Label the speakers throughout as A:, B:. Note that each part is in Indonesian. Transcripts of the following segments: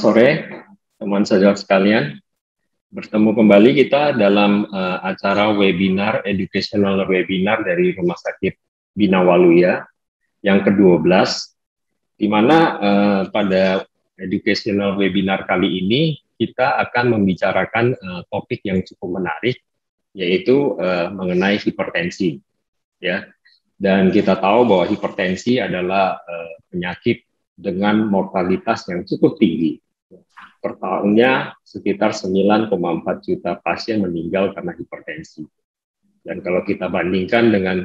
A: sore, teman sejawat sekalian. Bertemu kembali kita dalam uh, acara webinar, educational webinar dari Rumah Sakit Bina Waluya yang ke-12, di mana uh, pada educational webinar kali ini kita akan membicarakan uh, topik yang cukup menarik, yaitu uh, mengenai hipertensi. Ya, dan kita tahu bahwa hipertensi adalah uh, penyakit dengan mortalitas yang cukup tinggi per tahunnya sekitar 9,4 juta pasien meninggal karena hipertensi. Dan kalau kita bandingkan dengan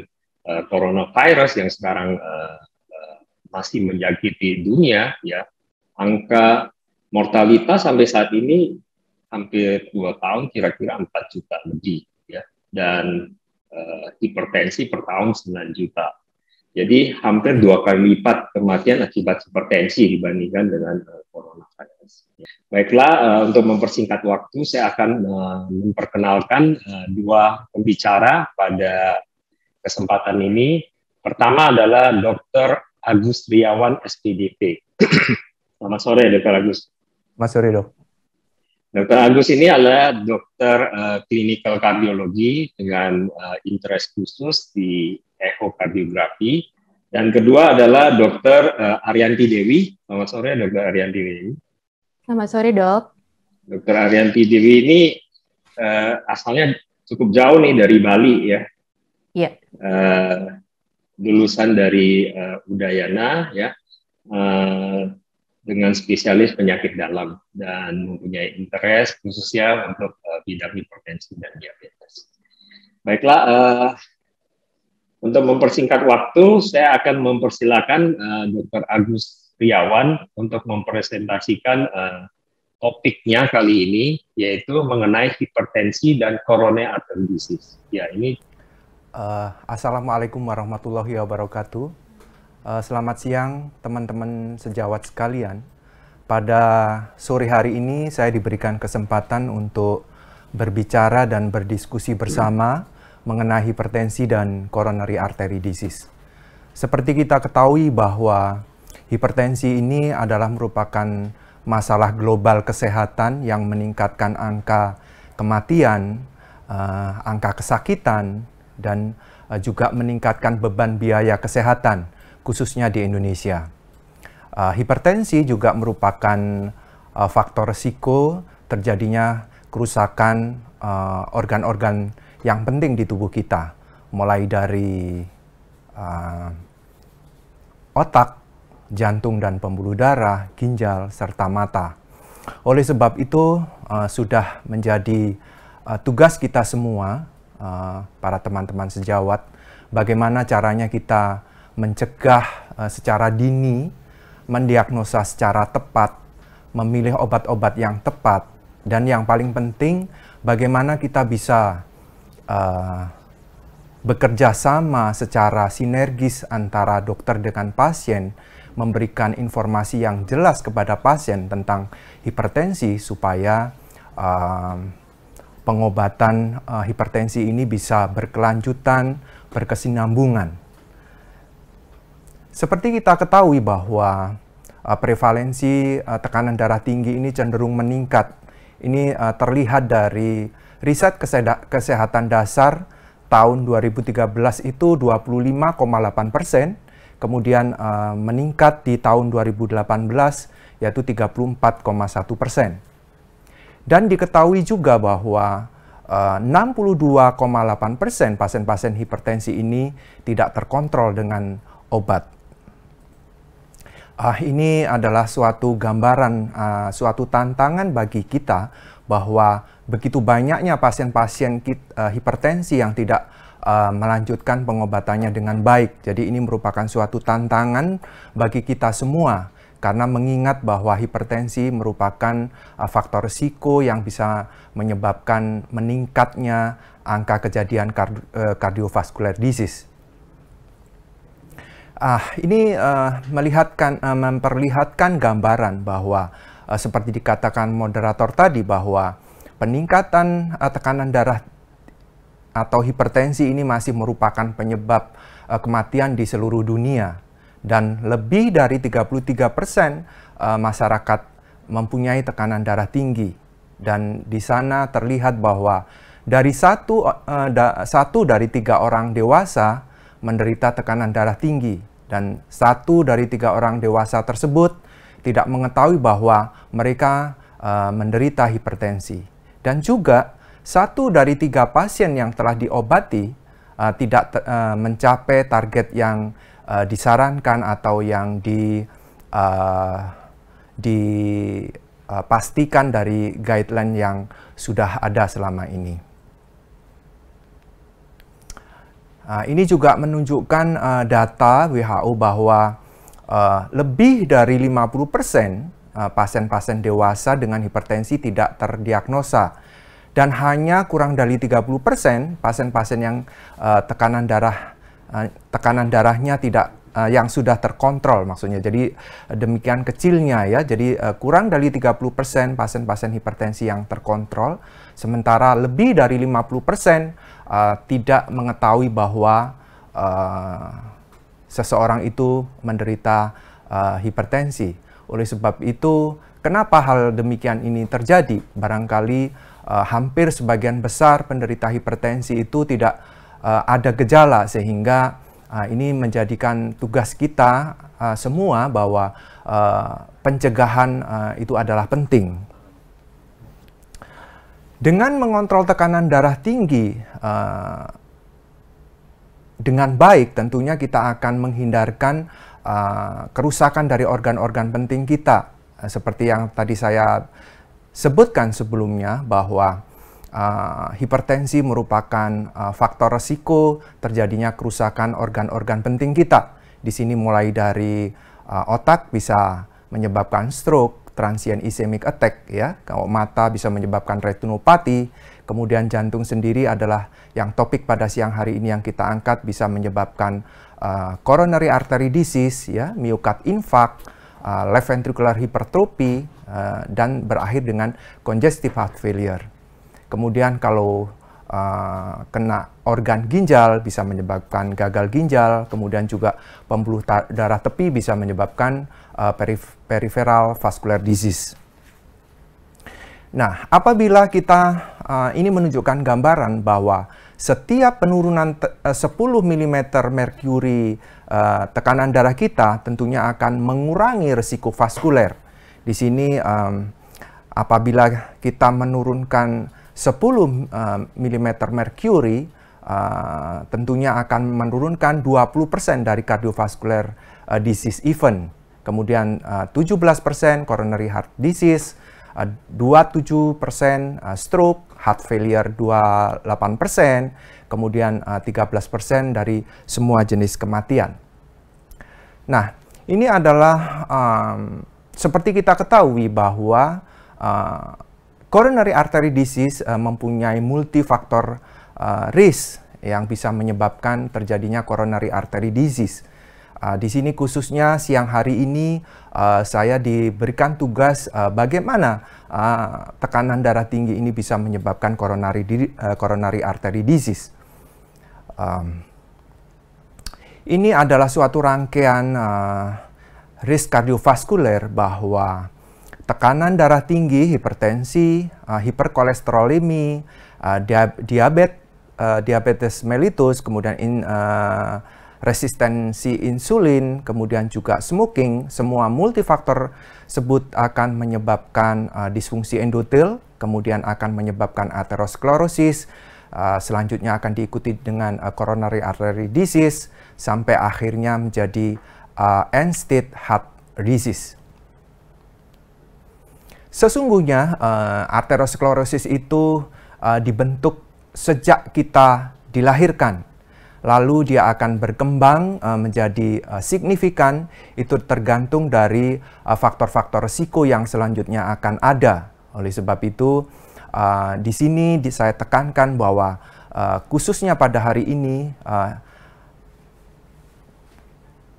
A: uh, coronavirus yang sekarang uh, uh, masih menjangkiti dunia, ya angka mortalitas sampai saat ini hampir dua tahun kira-kira 4 juta lebih, ya. Dan uh, hipertensi per tahun 9 juta. Jadi hampir dua kali lipat kematian akibat hipertensi dibandingkan dengan uh, coronavirus. Baiklah, eh, untuk mempersingkat waktu, saya akan eh, memperkenalkan eh, dua pembicara pada kesempatan ini. Pertama adalah Dr. Agus Triawan, SPDP. Selamat sore, Dr. Agus.
B: Selamat sore, dok. Dr. Agus ini adalah
A: dokter uh, klinikal kardiologi dengan uh, interest khusus di kardiografi. Dan kedua adalah Dr. Uh, Arianti Dewi. Selamat sore, Dr. Arianti Dewi.
C: Selamat sore dok.
A: Dokter Arianti Dewi ini uh, asalnya cukup jauh nih dari Bali ya. Iya. Yeah. Uh, lulusan dari uh, Udayana ya uh, dengan spesialis penyakit dalam dan mempunyai interest khususnya untuk uh, bidang hipertensi dan diabetes. Baiklah, uh, untuk mempersingkat waktu, saya akan mempersilakan uh, Dr. Agus Riawan untuk mempresentasikan uh, topiknya kali ini yaitu mengenai hipertensi dan koroner artery disease.
B: Ya, ini uh, Assalamualaikum warahmatullahi wabarakatuh. Uh, selamat siang teman-teman sejawat sekalian. Pada sore hari ini saya diberikan kesempatan untuk berbicara dan berdiskusi bersama mengenai hipertensi dan koroner artery disease. Seperti kita ketahui bahwa hipertensi ini adalah merupakan masalah global kesehatan yang meningkatkan angka kematian, uh, angka kesakitan, dan uh, juga meningkatkan beban biaya kesehatan, khususnya di Indonesia. Uh, hipertensi juga merupakan uh, faktor risiko terjadinya kerusakan organ-organ uh, yang penting di tubuh kita, mulai dari uh, otak, jantung dan pembuluh darah, ginjal, serta mata. Oleh sebab itu, uh, sudah menjadi uh, tugas kita semua, uh, para teman-teman sejawat, bagaimana caranya kita mencegah uh, secara dini, mendiagnosa secara tepat, memilih obat-obat yang tepat, dan yang paling penting, bagaimana kita bisa uh, bekerja sama secara sinergis antara dokter dengan pasien memberikan informasi yang jelas kepada pasien tentang hipertensi supaya uh, pengobatan uh, hipertensi ini bisa berkelanjutan, berkesinambungan. Seperti kita ketahui bahwa uh, prevalensi uh, tekanan darah tinggi ini cenderung meningkat. Ini uh, terlihat dari riset kesehatan dasar tahun 2013 itu 25,8 persen, kemudian uh, meningkat di tahun 2018 yaitu 34,1 persen. Dan diketahui juga bahwa eh, uh, 62,8 persen pasien-pasien hipertensi ini tidak terkontrol dengan obat. Uh, ini adalah suatu gambaran, uh, suatu tantangan bagi kita bahwa begitu banyaknya pasien-pasien uh, hipertensi yang tidak uh, melanjutkan pengobatannya dengan baik. Jadi ini merupakan suatu tantangan bagi kita semua karena mengingat bahwa hipertensi merupakan uh, faktor risiko yang bisa menyebabkan meningkatnya angka kejadian kard uh, eh, cardiovascular disease. Ah, ini uh, melihatkan, uh, memperlihatkan gambaran bahwa uh, seperti dikatakan moderator tadi bahwa peningkatan uh, tekanan darah atau hipertensi ini masih merupakan penyebab uh, kematian di seluruh dunia dan lebih dari 33 persen uh, masyarakat mempunyai tekanan darah tinggi dan di sana terlihat bahwa dari satu uh, da, satu dari tiga orang dewasa menderita tekanan darah tinggi dan satu dari tiga orang dewasa tersebut tidak mengetahui bahwa mereka uh, menderita hipertensi dan juga satu dari tiga pasien yang telah diobati uh, tidak uh, mencapai target yang uh, disarankan atau yang di uh, dipastikan uh, dari guideline yang sudah ada selama ini. Uh, ini juga menunjukkan uh, data WHO bahwa uh, lebih dari 50% uh, pasien-pasien dewasa dengan hipertensi tidak terdiagnosa dan hanya kurang dari 30% pasien-pasien yang uh, tekanan darah uh, tekanan darahnya tidak uh, yang sudah terkontrol maksudnya. Jadi uh, demikian kecilnya ya. Jadi uh, kurang dari 30% pasien-pasien hipertensi yang terkontrol, sementara lebih dari 50% uh, tidak mengetahui bahwa uh, seseorang itu menderita uh, hipertensi. Oleh sebab itu, kenapa hal demikian ini terjadi? Barangkali uh, hampir sebagian besar penderita hipertensi itu tidak uh, ada gejala sehingga uh, ini menjadikan tugas kita uh, semua bahwa uh, pencegahan uh, itu adalah penting. Dengan mengontrol tekanan darah tinggi uh, dengan baik tentunya kita akan menghindarkan uh, kerusakan dari organ-organ penting kita seperti yang tadi saya sebutkan sebelumnya bahwa uh, hipertensi merupakan uh, faktor resiko terjadinya kerusakan organ-organ penting kita. Di sini mulai dari uh, otak bisa menyebabkan stroke, transient ischemic attack ya. Kalau mata bisa menyebabkan retinopati, kemudian jantung sendiri adalah yang topik pada siang hari ini yang kita angkat bisa menyebabkan uh, coronary artery disease ya, myocard infarct, uh, left ventricular hypertrophy, uh, dan berakhir dengan congestive heart failure. Kemudian kalau uh, kena organ ginjal bisa menyebabkan gagal ginjal, kemudian juga pembuluh darah tepi bisa menyebabkan uh, perif peripheral vascular disease. Nah, apabila kita uh, ini menunjukkan gambaran bahwa setiap penurunan uh, 10 mm merkuri uh, tekanan darah kita tentunya akan mengurangi resiko vaskuler. Di sini um, apabila kita menurunkan 10 um, mm merkuri uh, tentunya akan menurunkan 20% dari cardiovascular uh, disease event. Kemudian uh, 17% coronary heart disease, uh, 27% uh, stroke, heart failure 28%, kemudian uh, 13% dari semua jenis kematian. Nah, ini adalah um, seperti kita ketahui bahwa uh, coronary artery disease uh, mempunyai multifaktor uh, risk yang bisa menyebabkan terjadinya coronary artery disease. Uh, di sini khususnya siang hari ini uh, saya diberikan tugas uh, bagaimana uh, tekanan darah tinggi ini bisa menyebabkan coronary uh, coronary artery disease. Um, ini adalah suatu rangkaian uh, risk kardiovaskuler bahwa tekanan darah tinggi, hipertensi, uh, eh, hiperkolesterolemi, uh, eh, diabetes, uh, diabetes mellitus, kemudian in, uh, resistensi insulin, kemudian juga smoking, semua multifaktor sebut akan menyebabkan uh, disfungsi endotel, kemudian akan menyebabkan aterosklerosis, uh, selanjutnya akan diikuti dengan uh, coronary artery disease, sampai akhirnya menjadi uh, end-state heart disease. Sesungguhnya uh, arteriosklerosis itu uh, dibentuk sejak kita dilahirkan. Lalu dia akan berkembang uh, menjadi uh, signifikan itu tergantung dari uh, faktor-faktor uh, risiko yang selanjutnya akan ada. Oleh sebab itu uh, di sini saya tekankan bahwa uh, khususnya pada hari ini uh,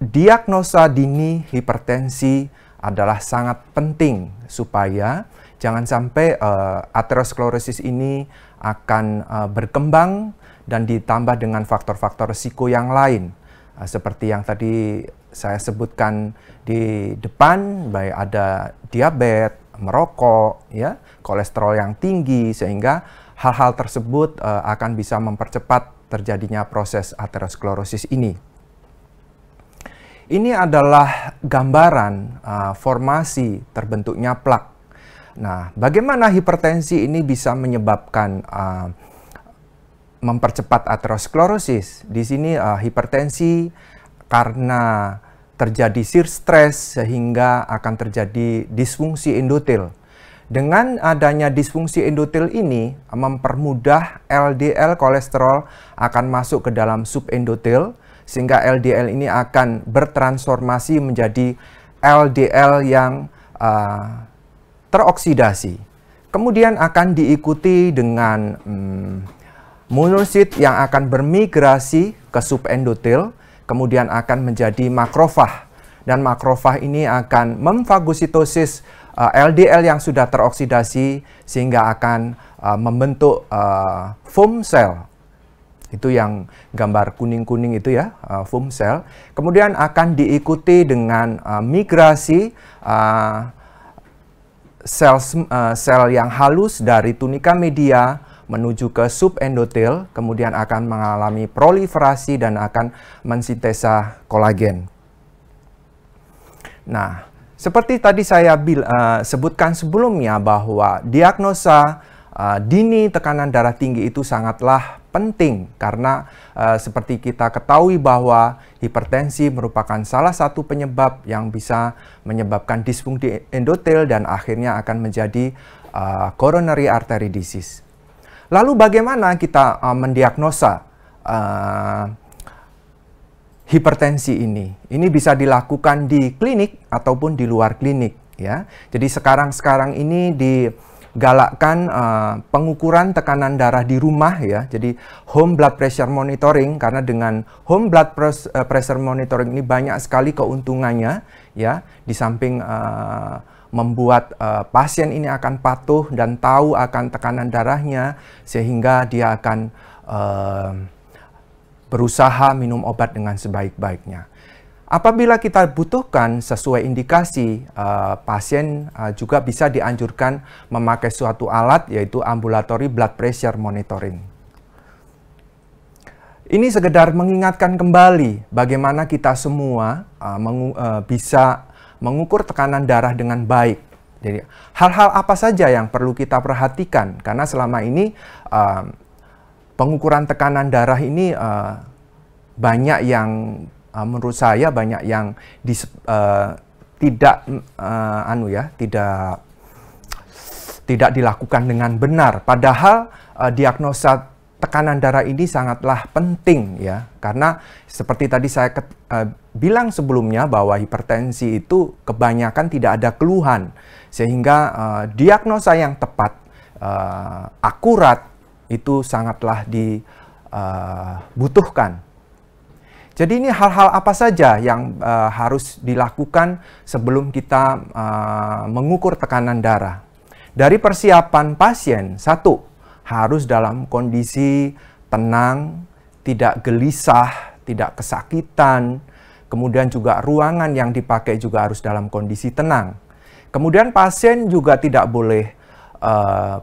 B: diagnosa dini hipertensi adalah sangat penting supaya jangan sampai uh, eh, aterosklerosis ini akan uh, berkembang dan ditambah dengan faktor-faktor risiko yang lain uh, seperti yang tadi saya sebutkan di depan baik ada diabetes, merokok, ya, kolesterol yang tinggi sehingga hal-hal tersebut uh, akan bisa mempercepat terjadinya proses aterosklerosis ini. Ini adalah gambaran uh, formasi terbentuknya plak. Nah, bagaimana hipertensi ini bisa menyebabkan uh, mempercepat aterosklerosis? Di sini uh, hipertensi karena terjadi sir stress sehingga akan terjadi disfungsi endotel. Dengan adanya disfungsi endotel ini mempermudah LDL kolesterol akan masuk ke dalam subendotel sehingga LDL ini akan bertransformasi menjadi LDL yang uh, teroksidasi. Kemudian akan diikuti dengan hmm, monosit yang akan bermigrasi ke subendotel, kemudian akan menjadi makrofag. Dan makrofag ini akan memfagositosis uh, LDL yang sudah teroksidasi sehingga akan uh, membentuk uh, foam cell itu yang gambar kuning-kuning itu ya, uh, foam cell. Kemudian akan diikuti dengan uh, migrasi sel uh, uh, sel yang halus dari tunika media menuju ke subendotel, kemudian akan mengalami proliferasi dan akan mensintesa kolagen. Nah, seperti tadi saya bil, uh, sebutkan sebelumnya bahwa diagnosa uh, dini tekanan darah tinggi itu sangatlah penting karena uh, seperti kita ketahui bahwa hipertensi merupakan salah satu penyebab yang bisa menyebabkan disfungsi endotel dan akhirnya akan menjadi uh, coronary artery disease. Lalu bagaimana kita uh, mendiagnosa uh, hipertensi ini? Ini bisa dilakukan di klinik ataupun di luar klinik ya. Jadi sekarang-sekarang ini di galakkan uh, pengukuran tekanan darah di rumah ya. Jadi home blood pressure monitoring karena dengan home blood eh, pressure monitoring ini banyak sekali keuntungannya ya di samping uh, membuat uh, pasien ini akan patuh dan tahu akan tekanan darahnya sehingga dia akan uh, berusaha minum obat dengan sebaik-baiknya. Apabila kita butuhkan sesuai indikasi, eh, pasien eh, juga bisa dianjurkan memakai suatu alat yaitu ambulatory blood pressure monitoring. Ini sekedar mengingatkan kembali bagaimana kita semua eh, bisa mengukur tekanan darah dengan baik. Jadi hal-hal apa saja yang perlu kita perhatikan karena selama ini pengukuran tekanan darah ini banyak yang Ah, menurut saya banyak yang dis, uh, tidak uh, anu ya, tidak tidak dilakukan dengan benar. Padahal uh, diagnosa tekanan darah ini sangatlah penting ya, karena seperti tadi saya ket, uh, bilang sebelumnya bahwa hipertensi itu kebanyakan tidak ada keluhan, sehingga uh, diagnosa yang tepat, uh, akurat itu sangatlah dibutuhkan. Uh, jadi ini hal-hal apa saja yang uh, harus dilakukan sebelum kita uh, mengukur tekanan darah? Dari persiapan pasien, satu, harus dalam kondisi tenang, tidak gelisah, tidak kesakitan, kemudian juga ruangan yang dipakai juga harus dalam kondisi tenang. Kemudian pasien juga tidak boleh uh,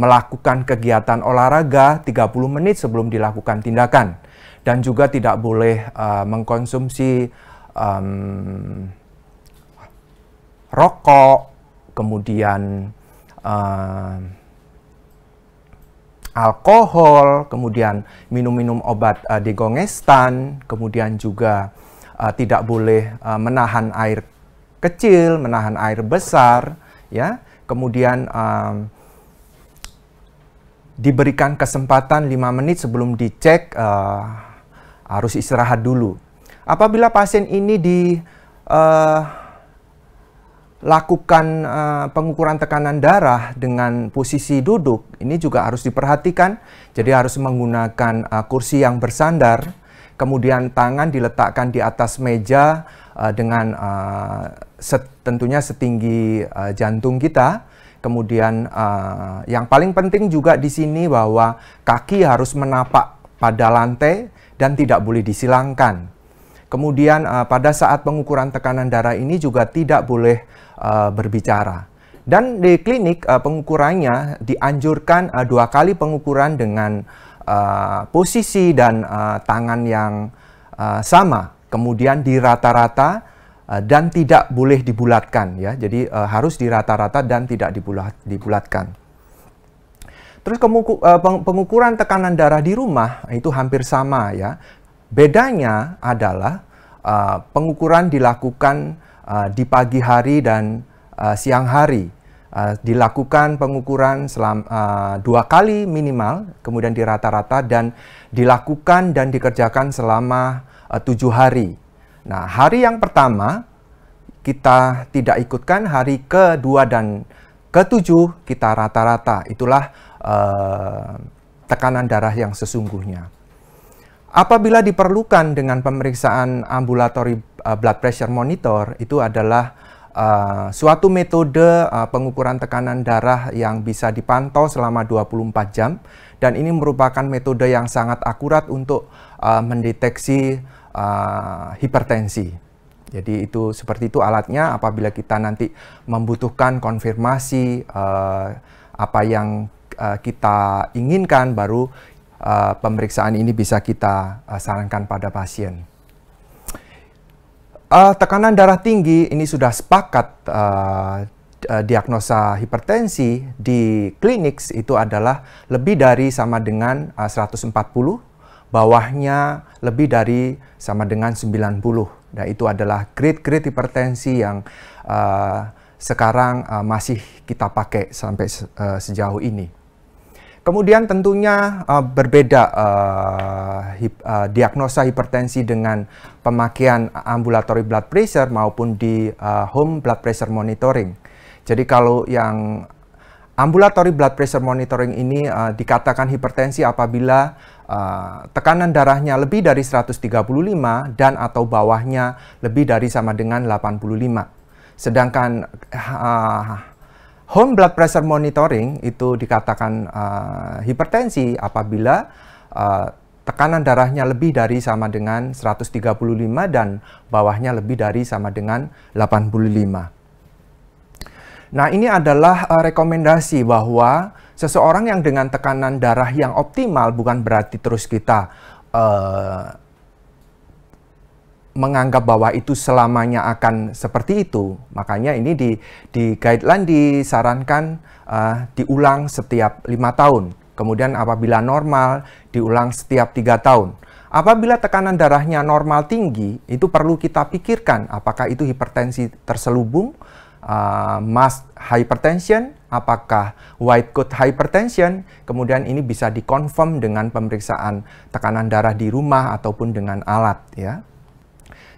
B: melakukan kegiatan olahraga 30 menit sebelum dilakukan tindakan dan juga tidak boleh uh, mengkonsumsi um, rokok, kemudian uh, alkohol, kemudian minum-minum obat uh, eh, degongestan, kemudian juga uh, tidak boleh uh, menahan air kecil, menahan air besar, ya. Kemudian um, diberikan kesempatan lima menit sebelum dicek uh, harus istirahat dulu. Apabila pasien ini dilakukan eh, uh, eh, uh, pengukuran tekanan darah dengan posisi duduk, ini juga harus diperhatikan. Jadi harus menggunakan uh, kursi yang bersandar, kemudian tangan diletakkan di atas meja uh, dengan uh, set, tentunya setinggi uh, jantung kita. Kemudian uh, yang paling penting juga di sini bahwa kaki harus menapak pada lantai dan tidak boleh disilangkan. Kemudian uh, pada saat pengukuran tekanan darah ini juga tidak boleh uh, berbicara. Dan di klinik uh, pengukurannya dianjurkan uh, dua kali pengukuran dengan uh, posisi dan uh, tangan yang uh, sama. Kemudian di rata uh, dan tidak boleh dibulatkan ya. Jadi uh, harus dirata-rata dan tidak dibulat, dibulatkan. Terus eh, pengukuran tekanan darah di rumah eh, itu hampir sama ya. Bedanya adalah eh, pengukuran dilakukan di pagi hari dan siang hari. dilakukan pengukuran selam, dua kali minimal, kemudian dirata-rata dan dilakukan dan dikerjakan selama tujuh hari. Nah, hari yang pertama kita tidak ikutkan, hari kedua dan ketujuh kita rata-rata. Itulah Eh, tekanan darah yang sesungguhnya. Apabila diperlukan dengan pemeriksaan ambulatory eh, blood pressure monitor, itu adalah uh, suatu metode uh, pengukuran tekanan darah yang bisa dipantau selama 24 jam dan ini merupakan metode yang sangat akurat untuk uh, mendeteksi uh, hipertensi. Jadi itu seperti itu alatnya apabila kita nanti membutuhkan konfirmasi uh, apa yang Uh, kita inginkan, baru uh, pemeriksaan ini bisa kita uh, sarankan pada pasien. Uh, tekanan darah tinggi ini sudah sepakat uh, uh diagnosa hipertensi di klinik itu adalah lebih dari sama dengan uh, 140, bawahnya lebih dari sama dengan 90. Nah itu adalah grade-grade hipertensi yang uh, sekarang uh, masih kita pakai sampai uh, sejauh ini. Kemudian tentunya uh, berbeda uh, hip, uh, diagnosa hipertensi dengan pemakaian ambulatory blood pressure maupun di uh, home blood pressure monitoring. Jadi kalau yang ambulatory blood pressure monitoring ini uh, dikatakan hipertensi apabila uh, tekanan darahnya lebih dari 135 dan atau bawahnya lebih dari sama dengan 85. Sedangkan uh, home blood pressure monitoring itu dikatakan uh, hipertensi apabila uh, tekanan darahnya lebih dari sama dengan 135 dan bawahnya lebih dari sama dengan 85. Nah, ini adalah uh, rekomendasi bahwa seseorang yang dengan tekanan darah yang optimal bukan berarti terus kita uh, menganggap bahwa itu selamanya akan seperti itu. Makanya ini di, di guideline disarankan uh, diulang setiap lima tahun. Kemudian apabila normal, diulang setiap tiga tahun. Apabila tekanan darahnya normal tinggi, itu perlu kita pikirkan apakah itu hipertensi terselubung, uh, mass hypertension, apakah white coat hypertension, kemudian ini bisa dikonfirm dengan pemeriksaan tekanan darah di rumah ataupun dengan alat ya.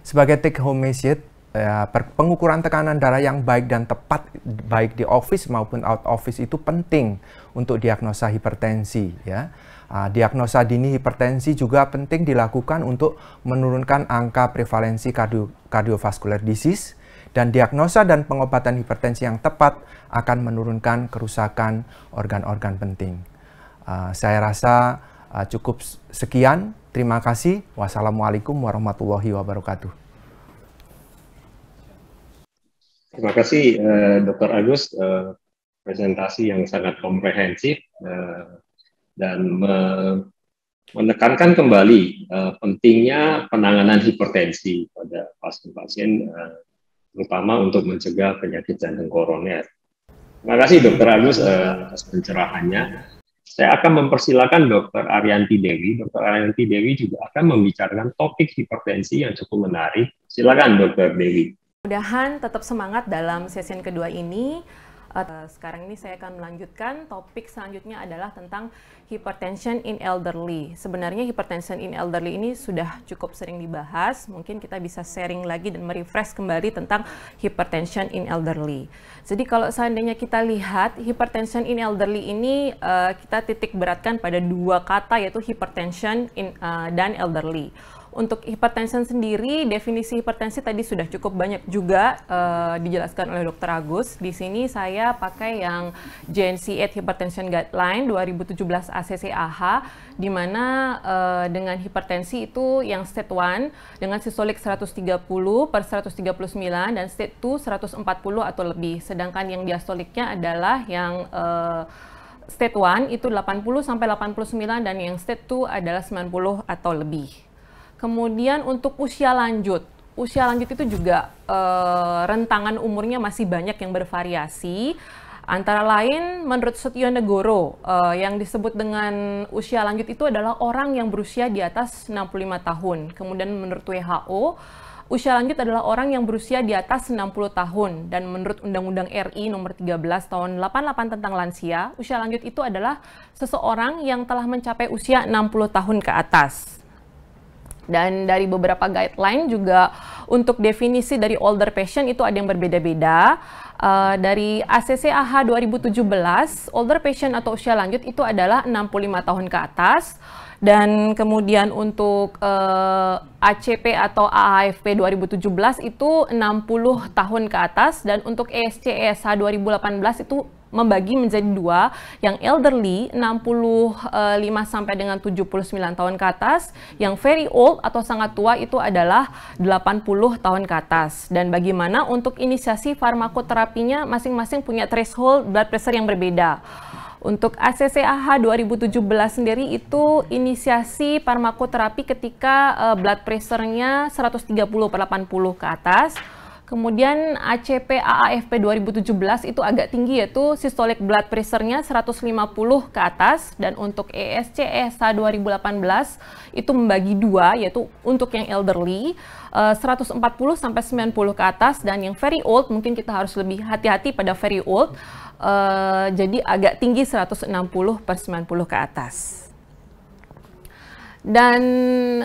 B: Sebagai take home message, ya, pengukuran tekanan darah yang baik dan tepat baik di office maupun out office itu penting untuk diagnosa hipertensi ya. Ah, diagnosa dini hipertensi juga penting dilakukan untuk menurunkan angka prevalensi kardio kardiovaskular disease dan diagnosa dan pengobatan hipertensi yang tepat akan menurunkan kerusakan organ-organ penting. Uh, saya rasa uh, cukup sekian Terima kasih. Wassalamualaikum warahmatullahi wabarakatuh.
A: Terima kasih eh, Dr. Agus eh, presentasi yang sangat komprehensif eh, dan me menekankan kembali eh, pentingnya penanganan hipertensi pada pasien-pasien eh, terutama untuk mencegah penyakit jantung koroner. Terima kasih Dr. Agus eh, atas pencerahannya saya akan mempersilahkan Dr. Arianti Dewi. Dr. Arianti Dewi juga akan membicarakan topik hipertensi yang cukup menarik. Silakan Dr. Dewi.
C: Mudahan tetap semangat dalam sesi kedua ini. Uh, sekarang ini saya akan melanjutkan topik selanjutnya adalah tentang hypertension in elderly. Sebenarnya hypertension in elderly ini sudah cukup sering dibahas, mungkin kita bisa sharing lagi dan merefresh kembali tentang hypertension in elderly. Jadi kalau seandainya kita lihat hypertension in elderly ini uh, kita titik beratkan pada dua kata yaitu hypertension in, uh, dan elderly. Untuk hipertensi sendiri, definisi hipertensi tadi sudah cukup banyak juga uh, dijelaskan oleh Dr. Agus. Di sini saya pakai yang JNC8 Hypertension Guideline 2017 ACCAH, di mana uh, dengan hipertensi itu yang state 1 dengan sistolik 130 per 139 dan state 2 140 atau lebih. Sedangkan yang diastoliknya adalah yang uh, eh, state 1 itu 80 sampai 89 dan yang state 2 adalah 90 atau lebih. Kemudian untuk usia lanjut, usia lanjut itu juga uh, rentangan umurnya masih banyak yang bervariasi. Antara lain, menurut Setio Negoro, uh, eh, yang disebut dengan usia lanjut itu adalah orang yang berusia di atas 65 tahun. Kemudian menurut WHO, usia lanjut adalah orang yang berusia di atas 60 tahun. Dan menurut Undang-Undang RI nomor 13 tahun 88 tentang lansia, usia lanjut itu adalah seseorang yang telah mencapai usia 60 tahun ke atas. Dan dari beberapa guideline juga untuk definisi dari older patient itu ada yang berbeda-beda. Uh, dari ACCAH 2017, older patient atau usia lanjut itu adalah 65 tahun ke atas. Dan kemudian untuk uh, eh, ACP atau AAFP 2017 itu 60 tahun ke atas. Dan untuk ESC, ESH 2018 itu membagi menjadi dua, yang elderly 65 sampai dengan 79 tahun ke atas, yang very old atau sangat tua itu adalah 80 tahun ke atas. Dan bagaimana untuk inisiasi farmakoterapinya masing-masing punya threshold blood pressure yang berbeda. Untuk ACCAH 2017 sendiri itu inisiasi farmakoterapi ketika eh, blood pressure-nya 130 per 80 ke atas. Kemudian ACP AAFP 2017 itu agak tinggi yaitu systolic blood pressure-nya 150 ke atas dan untuk ESC ESA 2018 itu membagi dua yaitu untuk yang elderly 140 eh, sampai 90 ke atas dan yang very old mungkin kita harus lebih hati-hati pada very old eh, jadi agak tinggi 160 per 90 ke atas. Dan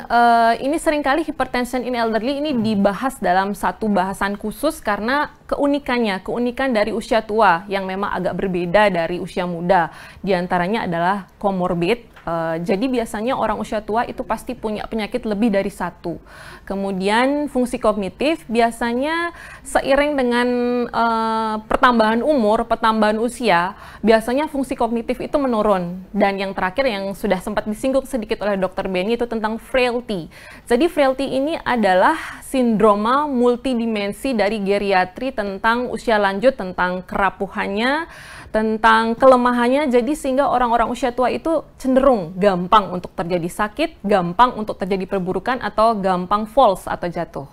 C: uh, ini seringkali hypertension in elderly ini dibahas dalam satu bahasan khusus karena keunikannya, keunikan dari usia tua yang memang agak berbeda dari usia muda. Di antaranya adalah comorbid. Uh, jadi biasanya orang usia tua itu pasti punya penyakit lebih dari satu. Kemudian fungsi kognitif biasanya seiring dengan uh, pertambahan umur, pertambahan usia, biasanya fungsi kognitif itu menurun. Dan yang terakhir yang sudah sempat disinggung sedikit oleh Dr. Benny itu tentang frailty. Jadi frailty ini adalah sindroma multidimensi dari geriatri tentang usia lanjut, tentang kerapuhannya, tentang kelemahannya jadi sehingga orang-orang usia tua itu cenderung gampang untuk terjadi sakit, gampang untuk terjadi perburukan atau gampang false atau jatuh.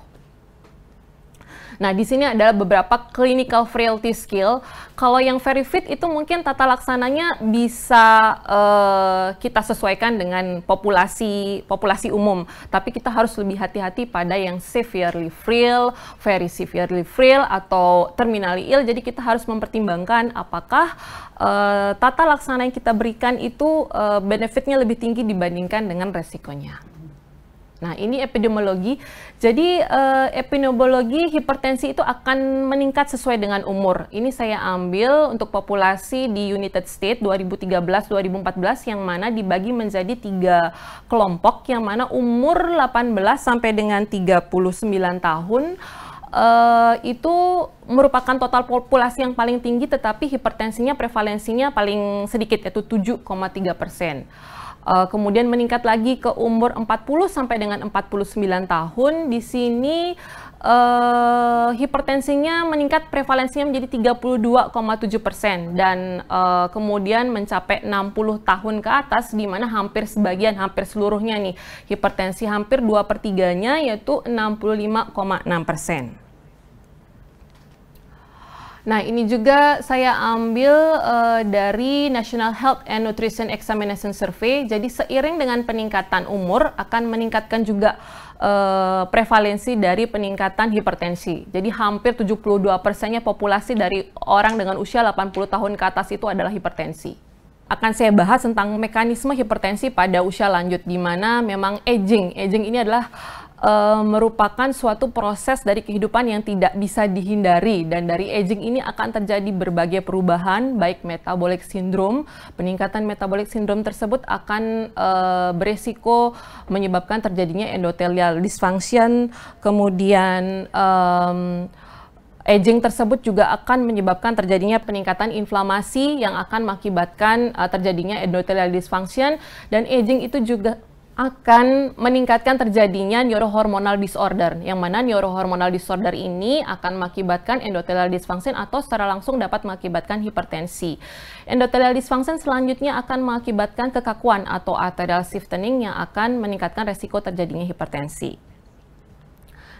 C: Nah, di sini adalah beberapa clinical frailty skill. Kalau yang very fit itu mungkin tata laksananya bisa uh, kita sesuaikan dengan populasi populasi umum, tapi kita harus lebih hati-hati pada yang severely frail, very severely frail atau terminally ill. Jadi kita harus mempertimbangkan apakah uh, tata laksana yang kita berikan itu uh, benefitnya lebih tinggi dibandingkan dengan resikonya. Nah, ini epidemiologi. Jadi uh, epidemiologi hipertensi itu akan meningkat sesuai dengan umur. Ini saya ambil untuk populasi di United States 2013-2014 yang mana dibagi menjadi tiga kelompok yang mana umur 18 sampai dengan 39 tahun Uh, itu merupakan total populasi yang paling tinggi tetapi hipertensinya prevalensinya paling sedikit yaitu 7,3 persen. Uh, kemudian meningkat lagi ke umur 40 sampai dengan 49 tahun. Di sini uh, hipertensinya meningkat prevalensinya menjadi 32,7 persen dan uh, kemudian mencapai 60 tahun ke atas di mana hampir sebagian hampir seluruhnya nih hipertensi hampir 2 per 3 nya yaitu 65,6 persen. Nah, ini juga saya ambil uh, dari National Health and Nutrition Examination Survey. Jadi seiring dengan peningkatan umur akan meningkatkan juga uh, prevalensi dari peningkatan hipertensi. Jadi hampir 72 persennya populasi dari orang dengan usia 80 tahun ke atas itu adalah hipertensi. Akan saya bahas tentang mekanisme hipertensi pada usia lanjut di mana memang aging. Aging ini adalah e, merupakan suatu proses dari kehidupan yang tidak bisa dihindari dan dari aging ini akan terjadi berbagai perubahan baik metabolic syndrome peningkatan metabolic syndrome tersebut akan e, beresiko menyebabkan terjadinya endothelial dysfunction kemudian e, aging tersebut juga akan menyebabkan terjadinya peningkatan inflamasi yang akan mengakibatkan uh, terjadinya endothelial dysfunction dan aging itu juga akan meningkatkan terjadinya neurohormonal disorder, yang mana neurohormonal disorder ini akan mengakibatkan endotelial dysfunction atau secara langsung dapat mengakibatkan hipertensi. Endotelial dysfunction selanjutnya akan mengakibatkan kekakuan atau arterial stiffening yang akan meningkatkan resiko terjadinya hipertensi.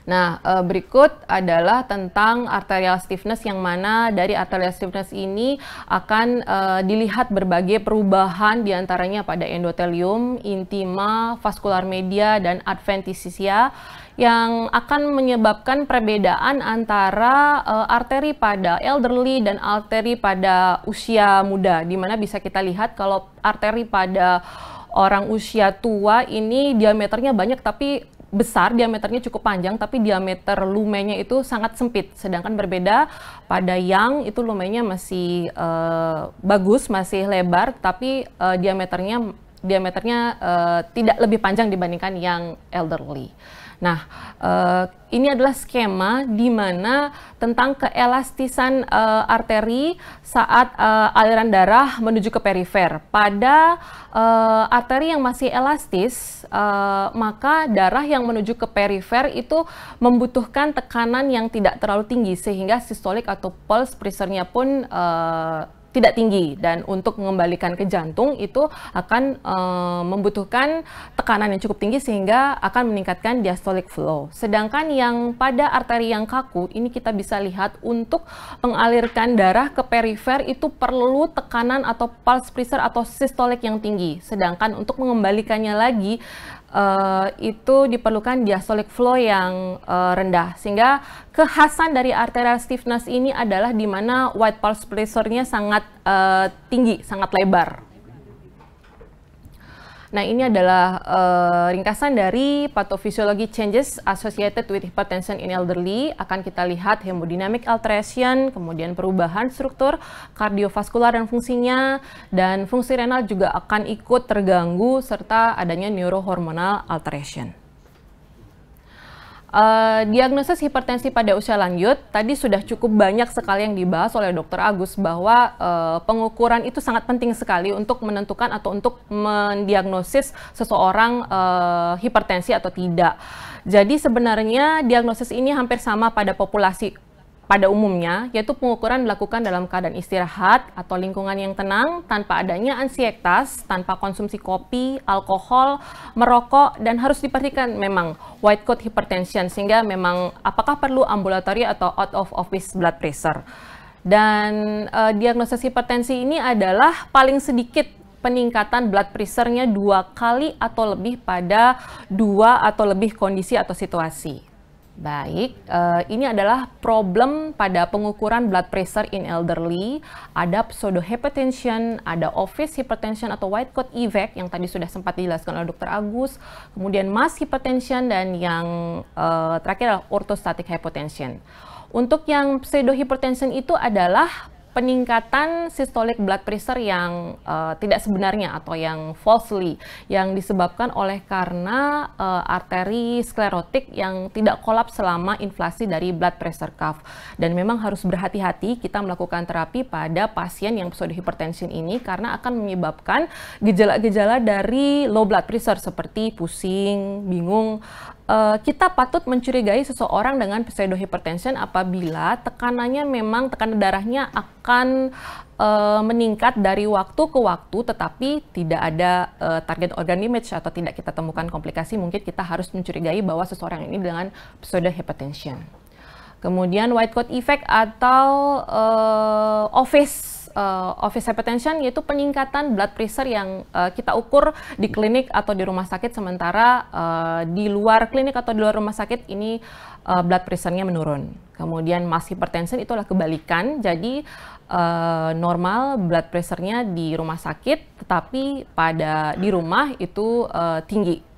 C: Nah, eh, berikut adalah tentang arterial stiffness yang mana dari arterial stiffness ini akan eh, dilihat berbagai perubahan diantaranya pada endotelium, intima, vaskular media, dan adventitia yang akan menyebabkan perbedaan antara uh, arteri pada elderly dan arteri pada usia muda di mana bisa kita lihat kalau arteri pada orang usia tua ini diameternya banyak tapi besar, diameternya cukup panjang, tapi diameter lumenya itu sangat sempit. Sedangkan berbeda pada yang itu lumenya masih uh, bagus, masih lebar, tapi uh, diameternya diameternya uh, tidak lebih panjang dibandingkan yang elderly. Nah, uh, ini adalah skema di mana tentang keelastisan uh, arteri saat uh, aliran darah menuju ke perifer. Pada uh, arteri yang masih elastis, uh, maka darah yang menuju ke perifer itu membutuhkan tekanan yang tidak terlalu tinggi sehingga sistolik atau pulse pressure-nya pun uh, tidak tinggi dan untuk mengembalikan ke jantung itu akan uh, membutuhkan tekanan yang cukup tinggi sehingga akan meningkatkan diastolic flow. Sedangkan yang pada arteri yang kaku ini kita bisa lihat untuk mengalirkan darah ke perifer itu perlu tekanan atau pulse pressure atau systolic yang tinggi. Sedangkan untuk mengembalikannya lagi uh, itu diperlukan diastolic flow yang uh, rendah. Sehingga kekhasan dari arterial stiffness ini adalah di mana white pulse pressure-nya sangat uh, tinggi, sangat lebar. Nah, ini adalah uh, ringkasan dari pathophysiology changes associated with hypertension in elderly. Akan kita lihat hemodynamic alteration, kemudian perubahan struktur kardiovaskular dan fungsinya, dan fungsi renal juga akan ikut terganggu serta adanya neurohormonal alteration. Uh, diagnosis hipertensi pada usia lanjut tadi sudah cukup banyak sekali yang dibahas oleh Dokter Agus bahwa uh, pengukuran itu sangat penting sekali untuk menentukan atau untuk mendiagnosis seseorang uh, hipertensi atau tidak. Jadi sebenarnya diagnosis ini hampir sama pada populasi pada umumnya, yaitu pengukuran dilakukan dalam keadaan istirahat atau lingkungan yang tenang, tanpa adanya ansietas, tanpa konsumsi kopi, alkohol, merokok, dan harus diperhatikan memang white coat hypertension, sehingga memang apakah perlu ambulatory atau out of office blood pressure. Dan e, diagnosis hipertensi ini adalah paling sedikit peningkatan blood pressure-nya dua kali atau lebih pada dua atau lebih kondisi atau situasi. Baik, uh, ini adalah problem pada pengukuran blood pressure in elderly. Ada pseudohypertension, ada office hypertension atau white coat EVAC e yang tadi sudah sempat dijelaskan oleh Dr. Agus. Kemudian mass hypertension dan yang uh, terakhir adalah orthostatic hypotension. Untuk yang pseudohypertension itu adalah peningkatan sistolik blood pressure yang uh, tidak sebenarnya atau yang falsely yang disebabkan oleh karena uh, arteri sklerotik yang tidak kolaps selama inflasi dari blood pressure cuff dan memang harus berhati-hati kita melakukan terapi pada pasien yang hypertension ini karena akan menyebabkan gejala-gejala dari low blood pressure seperti pusing, bingung, uh, kita patut mencurigai seseorang dengan pseudohipertension apabila tekanannya memang tekanan darahnya akan uh, meningkat dari waktu ke waktu tetapi tidak ada uh, target organ damage atau tidak kita temukan komplikasi mungkin kita harus mencurigai bahwa seseorang ini dengan pseudohipertension. Kemudian white coat effect atau uh, office uh, office hypertension yaitu peningkatan blood pressure yang uh, kita ukur di klinik atau di rumah sakit sementara uh, di luar klinik atau di luar rumah sakit ini uh, blood pressure-nya menurun. Kemudian mass hypertension itulah kebalikan. Jadi uh, normal blood pressure-nya di rumah sakit tetapi pada di rumah itu uh, tinggi.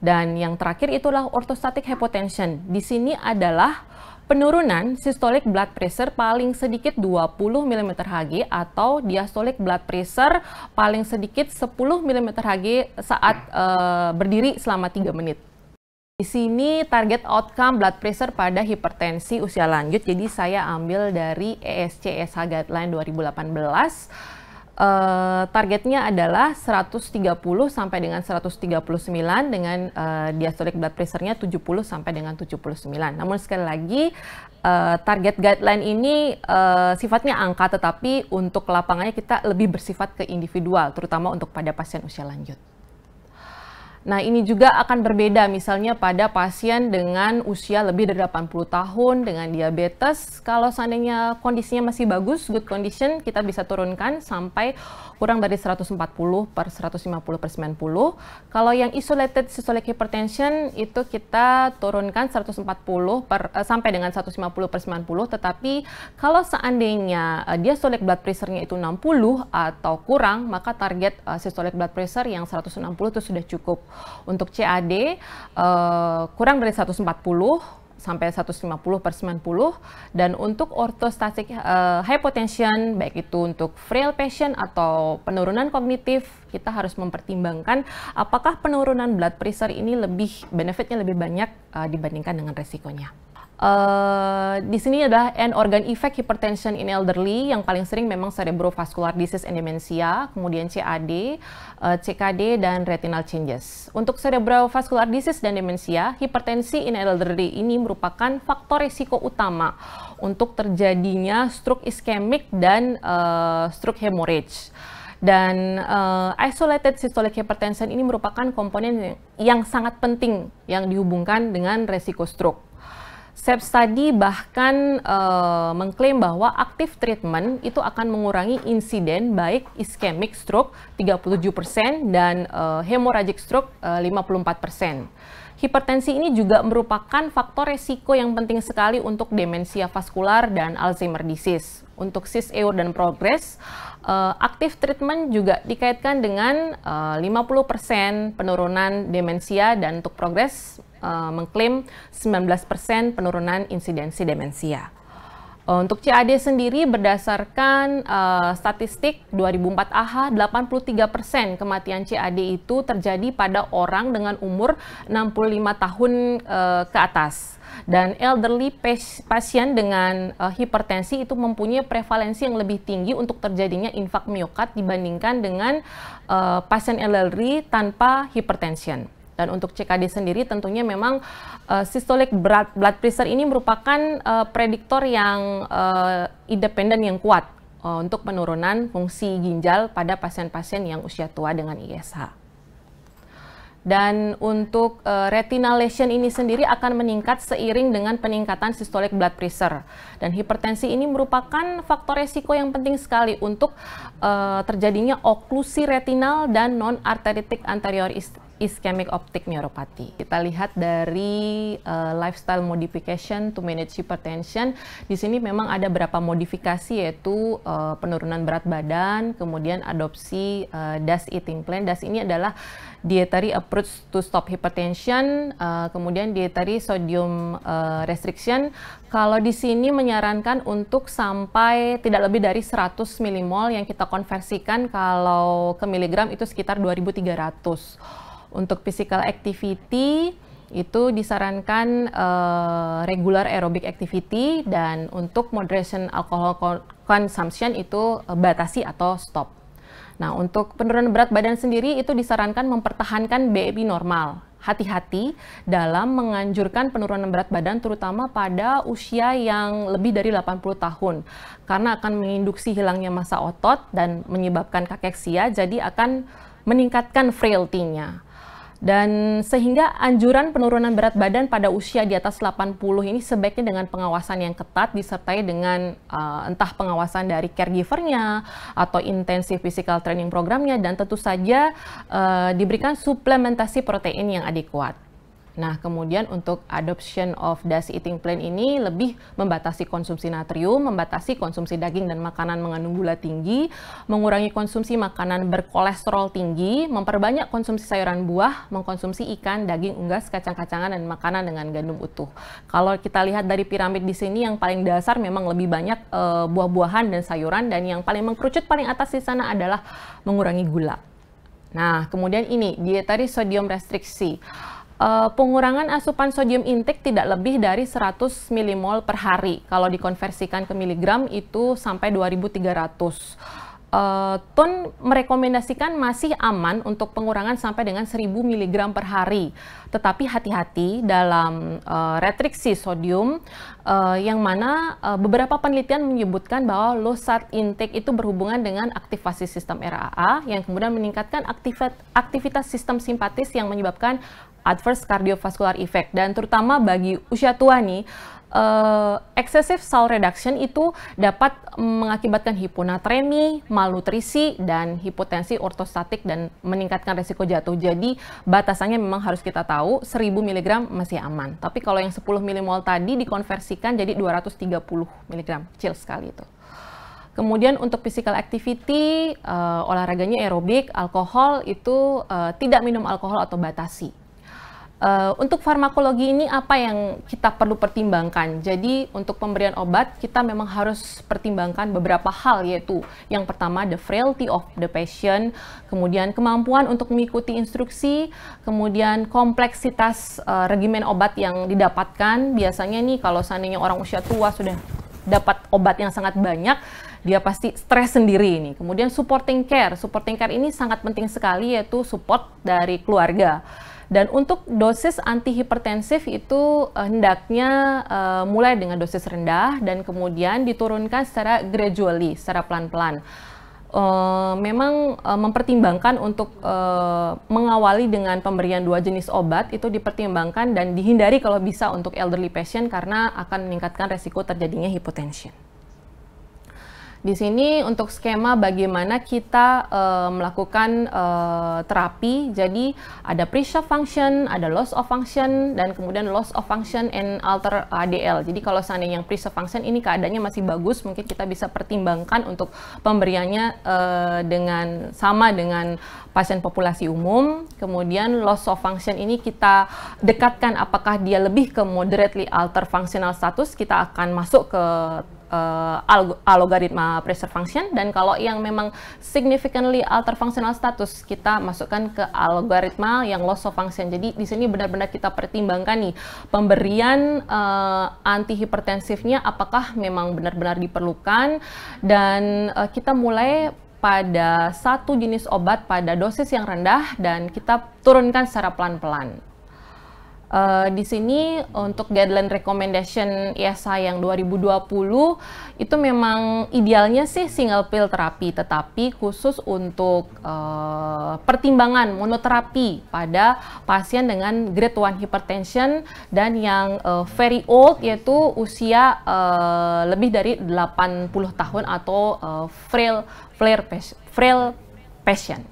C: Dan yang terakhir itulah orthostatic hypotension. Di sini adalah Penurunan sistolik blood pressure paling sedikit 20 mm Hg atau diastolic blood pressure paling sedikit 10 mm Hg saat uh, berdiri selama 3 menit. Di sini target outcome blood pressure pada hipertensi usia lanjut. Jadi saya ambil dari ESCSH guideline 2018 uh, targetnya adalah 130 sampai dengan 139 dengan uh, diastolic blood pressure-nya 70 sampai dengan 79. Namun sekali lagi uh, target guideline ini uh, sifatnya angka tetapi untuk lapangannya kita lebih bersifat ke individual terutama untuk pada pasien usia lanjut. Nah, ini juga akan berbeda misalnya pada pasien dengan usia lebih dari 80 tahun dengan diabetes. Kalau seandainya kondisinya masih bagus, good condition, kita bisa turunkan sampai kurang dari 140 per 150 per 90. Kalau yang isolated systolic hypertension itu kita turunkan 140 per, uh, sampai dengan 150 per 90, tetapi kalau seandainya uh, dia systolic blood pressure-nya itu 60 atau kurang, maka target uh, systolic blood pressure yang 160 itu sudah cukup. Untuk CAD uh, kurang dari 140 sampai 150 per 90 dan untuk orthostatic uh, eh, hypotension baik itu untuk frail patient atau penurunan kognitif kita harus mempertimbangkan apakah penurunan blood pressure ini lebih benefitnya lebih banyak uh, dibandingkan dengan resikonya. Uh, di sini adalah end organ effect hypertension in elderly yang paling sering memang cerebrovascular disease and dementia, kemudian CAD, uh, eh, CKD dan retinal changes. Untuk cerebrovascular disease dan demensia, hipertensi in elderly ini merupakan faktor risiko utama untuk terjadinya stroke iskemik dan uh, stroke hemorrhage dan uh, isolated systolic hypertension ini merupakan komponen yang sangat penting yang dihubungkan dengan resiko stroke. SEP study bahkan uh, mengklaim bahwa aktif treatment itu akan mengurangi insiden baik iskemik stroke 37% dan uh, hemorrhagic stroke eh, uh, 54%. Hipertensi ini juga merupakan faktor resiko yang penting sekali untuk demensia vaskular dan Alzheimer disease. Untuk sis eur dan progres, uh, aktif treatment juga dikaitkan dengan uh, 50% penurunan demensia dan untuk progres uh, mengklaim 19% penurunan insidensi demensia. Eh, untuk CAD sendiri berdasarkan uh, statistik 2004 AH 83% kematian CAD itu terjadi pada orang dengan umur 65 tahun uh, ke atas dan elderly pasien dengan uh, hipertensi itu mempunyai prevalensi yang lebih tinggi untuk terjadinya infak miokard dibandingkan dengan uh, pasien elderly tanpa hipertension. Dan untuk CKD sendiri tentunya memang uh, systolic blood, blood pressure ini merupakan uh, prediktor yang uh, independen yang kuat uh, untuk penurunan fungsi ginjal pada pasien-pasien yang usia tua dengan ISH. Dan untuk uh, retinal lesion ini sendiri akan meningkat seiring dengan peningkatan systolic blood pressure. Dan hipertensi ini merupakan faktor resiko yang penting sekali untuk uh, terjadinya oklusi retinal dan non-arteritic anterior ischemic optic neuropathy. Kita lihat dari uh, lifestyle modification to manage hypertension. Di sini memang ada beberapa modifikasi yaitu uh, penurunan berat badan, kemudian adopsi uh, DAS eating plan. DAS ini adalah dietary approach to stop hypertension, uh, kemudian dietary sodium uh, restriction. Kalau di sini menyarankan untuk sampai tidak lebih dari 100 milimol yang kita konversikan kalau ke miligram itu sekitar 2300. Untuk physical activity itu disarankan uh, regular aerobic activity dan untuk moderation alcohol consumption itu uh, batasi atau stop. Nah, untuk penurunan berat badan sendiri itu disarankan mempertahankan BMI normal. Hati-hati dalam menganjurkan penurunan berat badan terutama pada usia yang lebih dari 80 tahun karena akan menginduksi hilangnya massa otot dan menyebabkan kakeksia jadi akan meningkatkan frailty-nya. Dan sehingga anjuran penurunan berat badan pada usia di atas 80 ini sebaiknya dengan pengawasan yang ketat disertai dengan uh, entah pengawasan dari caregivernya atau intensif physical training programnya dan tentu saja uh, diberikan suplementasi protein yang adekuat. Nah, kemudian untuk adoption of DAS eating plan ini lebih membatasi konsumsi natrium, membatasi konsumsi daging dan makanan mengandung gula tinggi, mengurangi konsumsi makanan berkolesterol tinggi, memperbanyak konsumsi sayuran buah, mengkonsumsi ikan, daging unggas, kacang-kacangan dan makanan dengan gandum utuh. Kalau kita lihat dari piramid di sini yang paling dasar memang lebih banyak e, buah-buahan dan sayuran dan yang paling mengkerucut paling atas di sana adalah mengurangi gula. Nah, kemudian ini dietary sodium restriksi. Uh, pengurangan asupan sodium intake tidak lebih dari 100 milimol per hari. Kalau dikonversikan ke miligram itu sampai 2300 uh, eh, Tun merekomendasikan masih aman untuk pengurangan sampai dengan 1000 mg per hari. Tetapi hati-hati dalam uh, eh, retriksi sodium uh, yang mana uh, beberapa penelitian menyebutkan bahwa low salt intake itu berhubungan dengan aktivasi sistem RAA yang kemudian meningkatkan aktivitas, aktivitas sistem simpatis yang menyebabkan adverse cardiovascular effect dan terutama bagi usia tua nih uh, excessive salt reduction itu dapat mengakibatkan hiponatremi, malnutrisi, dan hipotensi ortostatik dan meningkatkan resiko jatuh. Jadi batasannya memang harus kita tahu 1000 mg masih aman. Tapi kalau yang 10 milimol tadi dikonversikan jadi 230 mg, kecil sekali itu. Kemudian untuk physical activity, uh, olahraganya aerobik, alkohol itu uh, tidak minum alkohol atau batasi Eh, untuk farmakologi ini apa yang kita perlu pertimbangkan? Jadi untuk pemberian obat kita memang harus pertimbangkan beberapa hal yaitu yang pertama the frailty of the patient, kemudian kemampuan untuk mengikuti instruksi, kemudian kompleksitas uh, regimen obat yang didapatkan. Biasanya nih kalau seandainya orang usia tua sudah dapat obat yang sangat banyak, dia pasti stres sendiri ini. Kemudian supporting care, supporting care ini sangat penting sekali yaitu support dari keluarga dan untuk dosis antihipertensif itu eh, hendaknya uh, mulai dengan dosis rendah dan kemudian diturunkan secara gradually, secara pelan-pelan. Uh, memang uh, mempertimbangkan untuk uh, mengawali dengan pemberian dua jenis obat itu dipertimbangkan dan dihindari kalau bisa untuk elderly patient karena akan meningkatkan resiko terjadinya hipotensi. Di sini untuk skema bagaimana kita uh, melakukan uh, terapi, jadi ada preserve function, ada loss of function, dan kemudian loss of function and alter ADL. Jadi kalau seandainya yang preserve function ini keadaannya masih bagus, mungkin kita bisa pertimbangkan untuk pemberiannya uh, dengan sama dengan pasien populasi umum. Kemudian loss of function ini kita dekatkan apakah dia lebih ke moderately alter functional status, kita akan masuk ke uh, algoritma pressure function dan kalau yang memang significantly alter functional status kita masukkan ke algoritma yang loss of function. Jadi di sini benar-benar kita pertimbangkan nih pemberian uh, eh, antihipertensifnya apakah memang benar-benar diperlukan dan uh, kita mulai pada satu jenis obat pada dosis yang rendah dan kita turunkan secara pelan-pelan. Uh, di sini untuk guideline recommendation ESA yang 2020 itu memang idealnya sih single pill terapi tetapi khusus untuk uh, pertimbangan monoterapi pada pasien dengan grade 1 hypertension dan yang uh, very old yaitu usia uh, lebih dari 80 tahun atau uh, frail, frail, frail patient.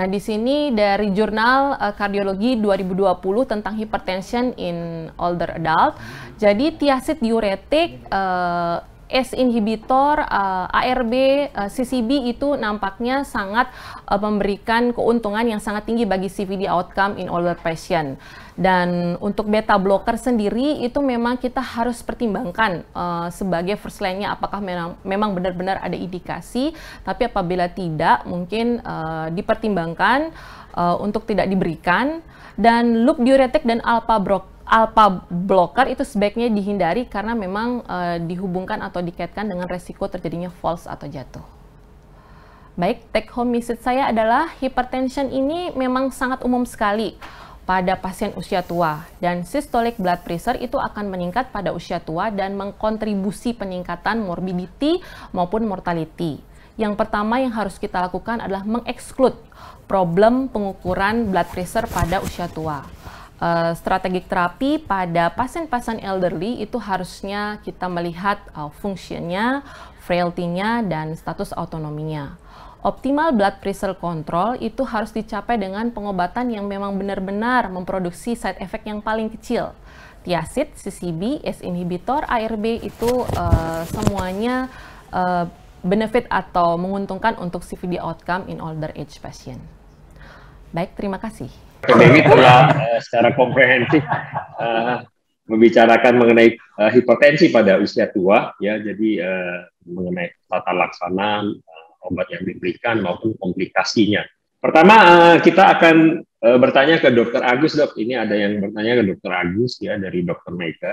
C: Nah, di sini dari jurnal uh, kardiologi 2020 tentang hypertension in older adult. Jadi tiasid diuretik uh, S inhibitor, uh, eh, ARB, uh, CCB itu nampaknya sangat uh, memberikan keuntungan yang sangat tinggi bagi CVD outcome in older patient. Dan untuk beta blocker sendiri itu memang kita harus pertimbangkan uh, sebagai first line-nya apakah memang, benar-benar ada indikasi, tapi apabila tidak mungkin uh, dipertimbangkan uh, untuk tidak diberikan. Dan loop diuretik dan alpha blocker alpha blocker itu sebaiknya dihindari karena memang uh, dihubungkan atau dikaitkan dengan resiko terjadinya false atau jatuh. Baik, take home message saya adalah hipertension ini memang sangat umum sekali pada pasien usia tua dan systolic blood pressure itu akan meningkat pada usia tua dan mengkontribusi peningkatan morbidity maupun mortality. Yang pertama yang harus kita lakukan adalah mengeksklud problem pengukuran blood pressure pada usia tua. Uh, eh, strategik terapi pada pasien-pasien elderly itu harusnya kita melihat uh, fungsinya, frailty-nya, dan status autonominya. Optimal blood pressure control itu harus dicapai dengan pengobatan yang memang benar-benar memproduksi side effect yang paling kecil. Tiasid, CCB, S inhibitor, ARB itu uh, semuanya uh, benefit atau menguntungkan untuk CVD outcome in older age patient. Baik, terima kasih. Dewi telah
A: uh, secara komprehensif uh, membicarakan mengenai uh, hipertensi pada usia tua ya, jadi uh, mengenai tata laksana uh, obat yang diberikan maupun komplikasinya. Pertama eh, kita akan eh, bertanya ke Dokter Agus dok. Ini ada yang bertanya ke Dokter Agus ya dari Dokter Mega.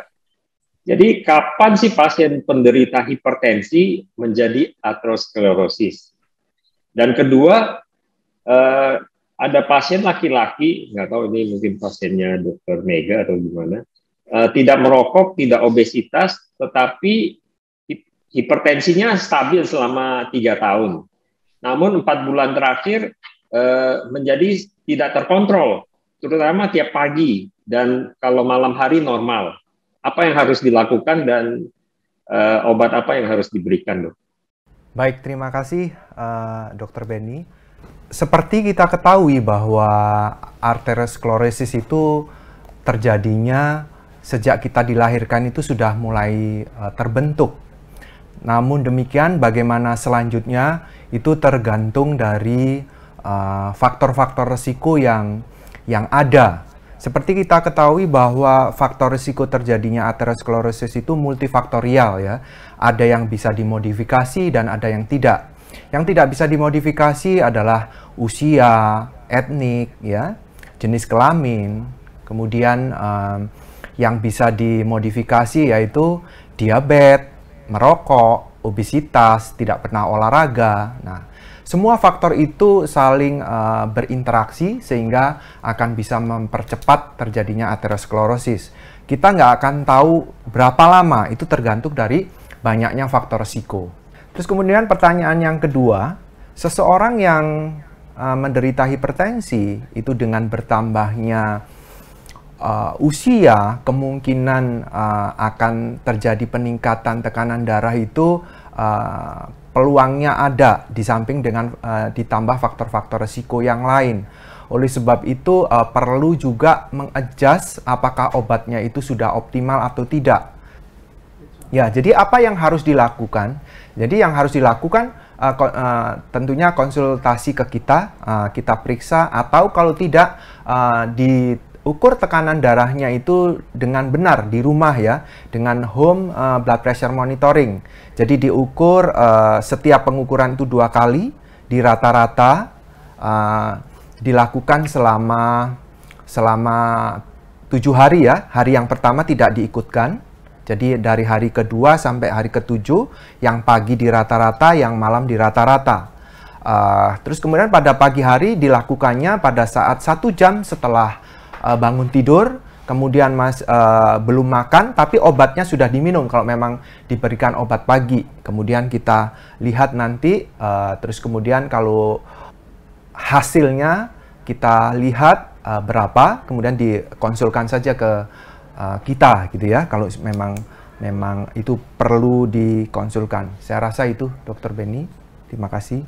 A: Jadi kapan sih pasien penderita hipertensi menjadi aterosklerosis? Dan kedua eh, ada pasien laki-laki nggak tahu ini mungkin pasiennya Dokter Mega atau gimana. tidak merokok, tidak obesitas, tetapi hipertensinya stabil selama tiga tahun. Namun empat bulan terakhir eh, menjadi tidak terkontrol, terutama tiap pagi dan kalau malam hari normal. Apa yang harus dilakukan dan eh, obat apa yang harus diberikan, dok?
B: Baik, terima kasih, uh, Dokter Benny. Seperti kita ketahui bahwa arteriosklerosis itu terjadinya sejak kita dilahirkan itu sudah mulai uh, terbentuk namun demikian bagaimana selanjutnya itu tergantung dari uh, faktor-faktor uh, resiko yang yang ada. Seperti kita ketahui bahwa faktor risiko terjadinya aterosklerosis itu multifaktorial ya. Ada yang bisa dimodifikasi dan ada yang tidak. Yang tidak bisa dimodifikasi adalah usia, etnik ya, jenis kelamin, kemudian um, yang bisa dimodifikasi yaitu diabetes, merokok, obesitas, tidak pernah olahraga. Nah, semua faktor itu saling uh, berinteraksi sehingga akan bisa mempercepat terjadinya aterosklerosis. Kita nggak akan tahu berapa lama, itu tergantung dari banyaknya faktor risiko. Terus kemudian pertanyaan yang kedua, seseorang yang uh, menderita hipertensi itu dengan bertambahnya uh, usia kemungkinan uh, akan terjadi peningkatan tekanan darah itu uh, peluangnya ada di samping dengan uh, ditambah faktor-faktor risiko yang lain. Oleh sebab itu uh, perlu juga mengadjust apakah obatnya itu sudah optimal atau tidak. Ya, jadi apa yang harus dilakukan? Jadi yang harus dilakukan uh, uh, tentunya konsultasi ke kita, uh, kita periksa atau kalau tidak uh, di ukur tekanan darahnya itu dengan benar di rumah ya, dengan home uh, blood pressure monitoring. Jadi diukur uh, setiap pengukuran itu dua kali, di rata-rata uh, eh, dilakukan selama selama tujuh hari ya. Hari yang pertama tidak diikutkan. Jadi dari hari kedua sampai hari ketujuh, yang pagi di rata-rata, yang malam di rata-rata. Uh, terus kemudian pada pagi hari dilakukannya pada saat satu jam setelah uh, bangun tidur, kemudian mas uh, belum makan tapi obatnya sudah diminum kalau memang diberikan obat pagi kemudian kita lihat nanti uh, terus kemudian kalau hasilnya kita lihat uh, berapa kemudian dikonsulkan saja ke uh, kita gitu ya kalau memang memang itu perlu dikonsulkan saya rasa itu dokter Benny. terima kasih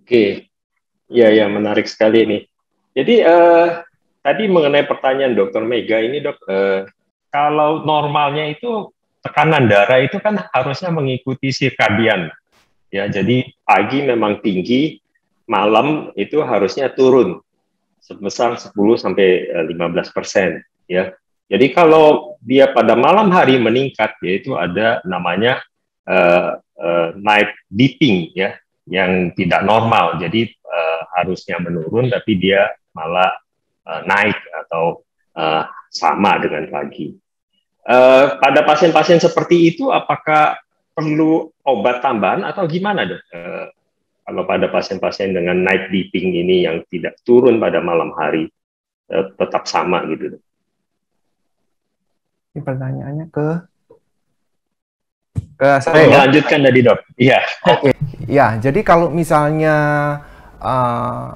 A: oke ya ya menarik sekali ini. Jadi eh, tadi mengenai pertanyaan Dokter Mega ini dok, eh, kalau normalnya itu tekanan darah itu kan harusnya mengikuti sirkadian, ya. Jadi pagi memang tinggi, malam itu harusnya turun sebesar 10 sampai 15 eh, persen, ya. Jadi kalau dia pada malam hari meningkat, yaitu ada namanya uh, uh, night dipping ya, yang tidak normal. Jadi uh, harusnya menurun, tapi dia malah uh, naik atau uh, sama dengan pagi. Uh, pada pasien-pasien seperti itu, apakah perlu obat tambahan atau gimana dok? Uh, kalau pada pasien-pasien dengan night dipping ini yang tidak turun pada malam hari uh, tetap sama gitu dok?
B: Ini pertanyaannya ke
A: ke saya. Oh, Lanjutkan tadi dok. Iya.
B: Oke. Okay. Ya, jadi kalau misalnya uh,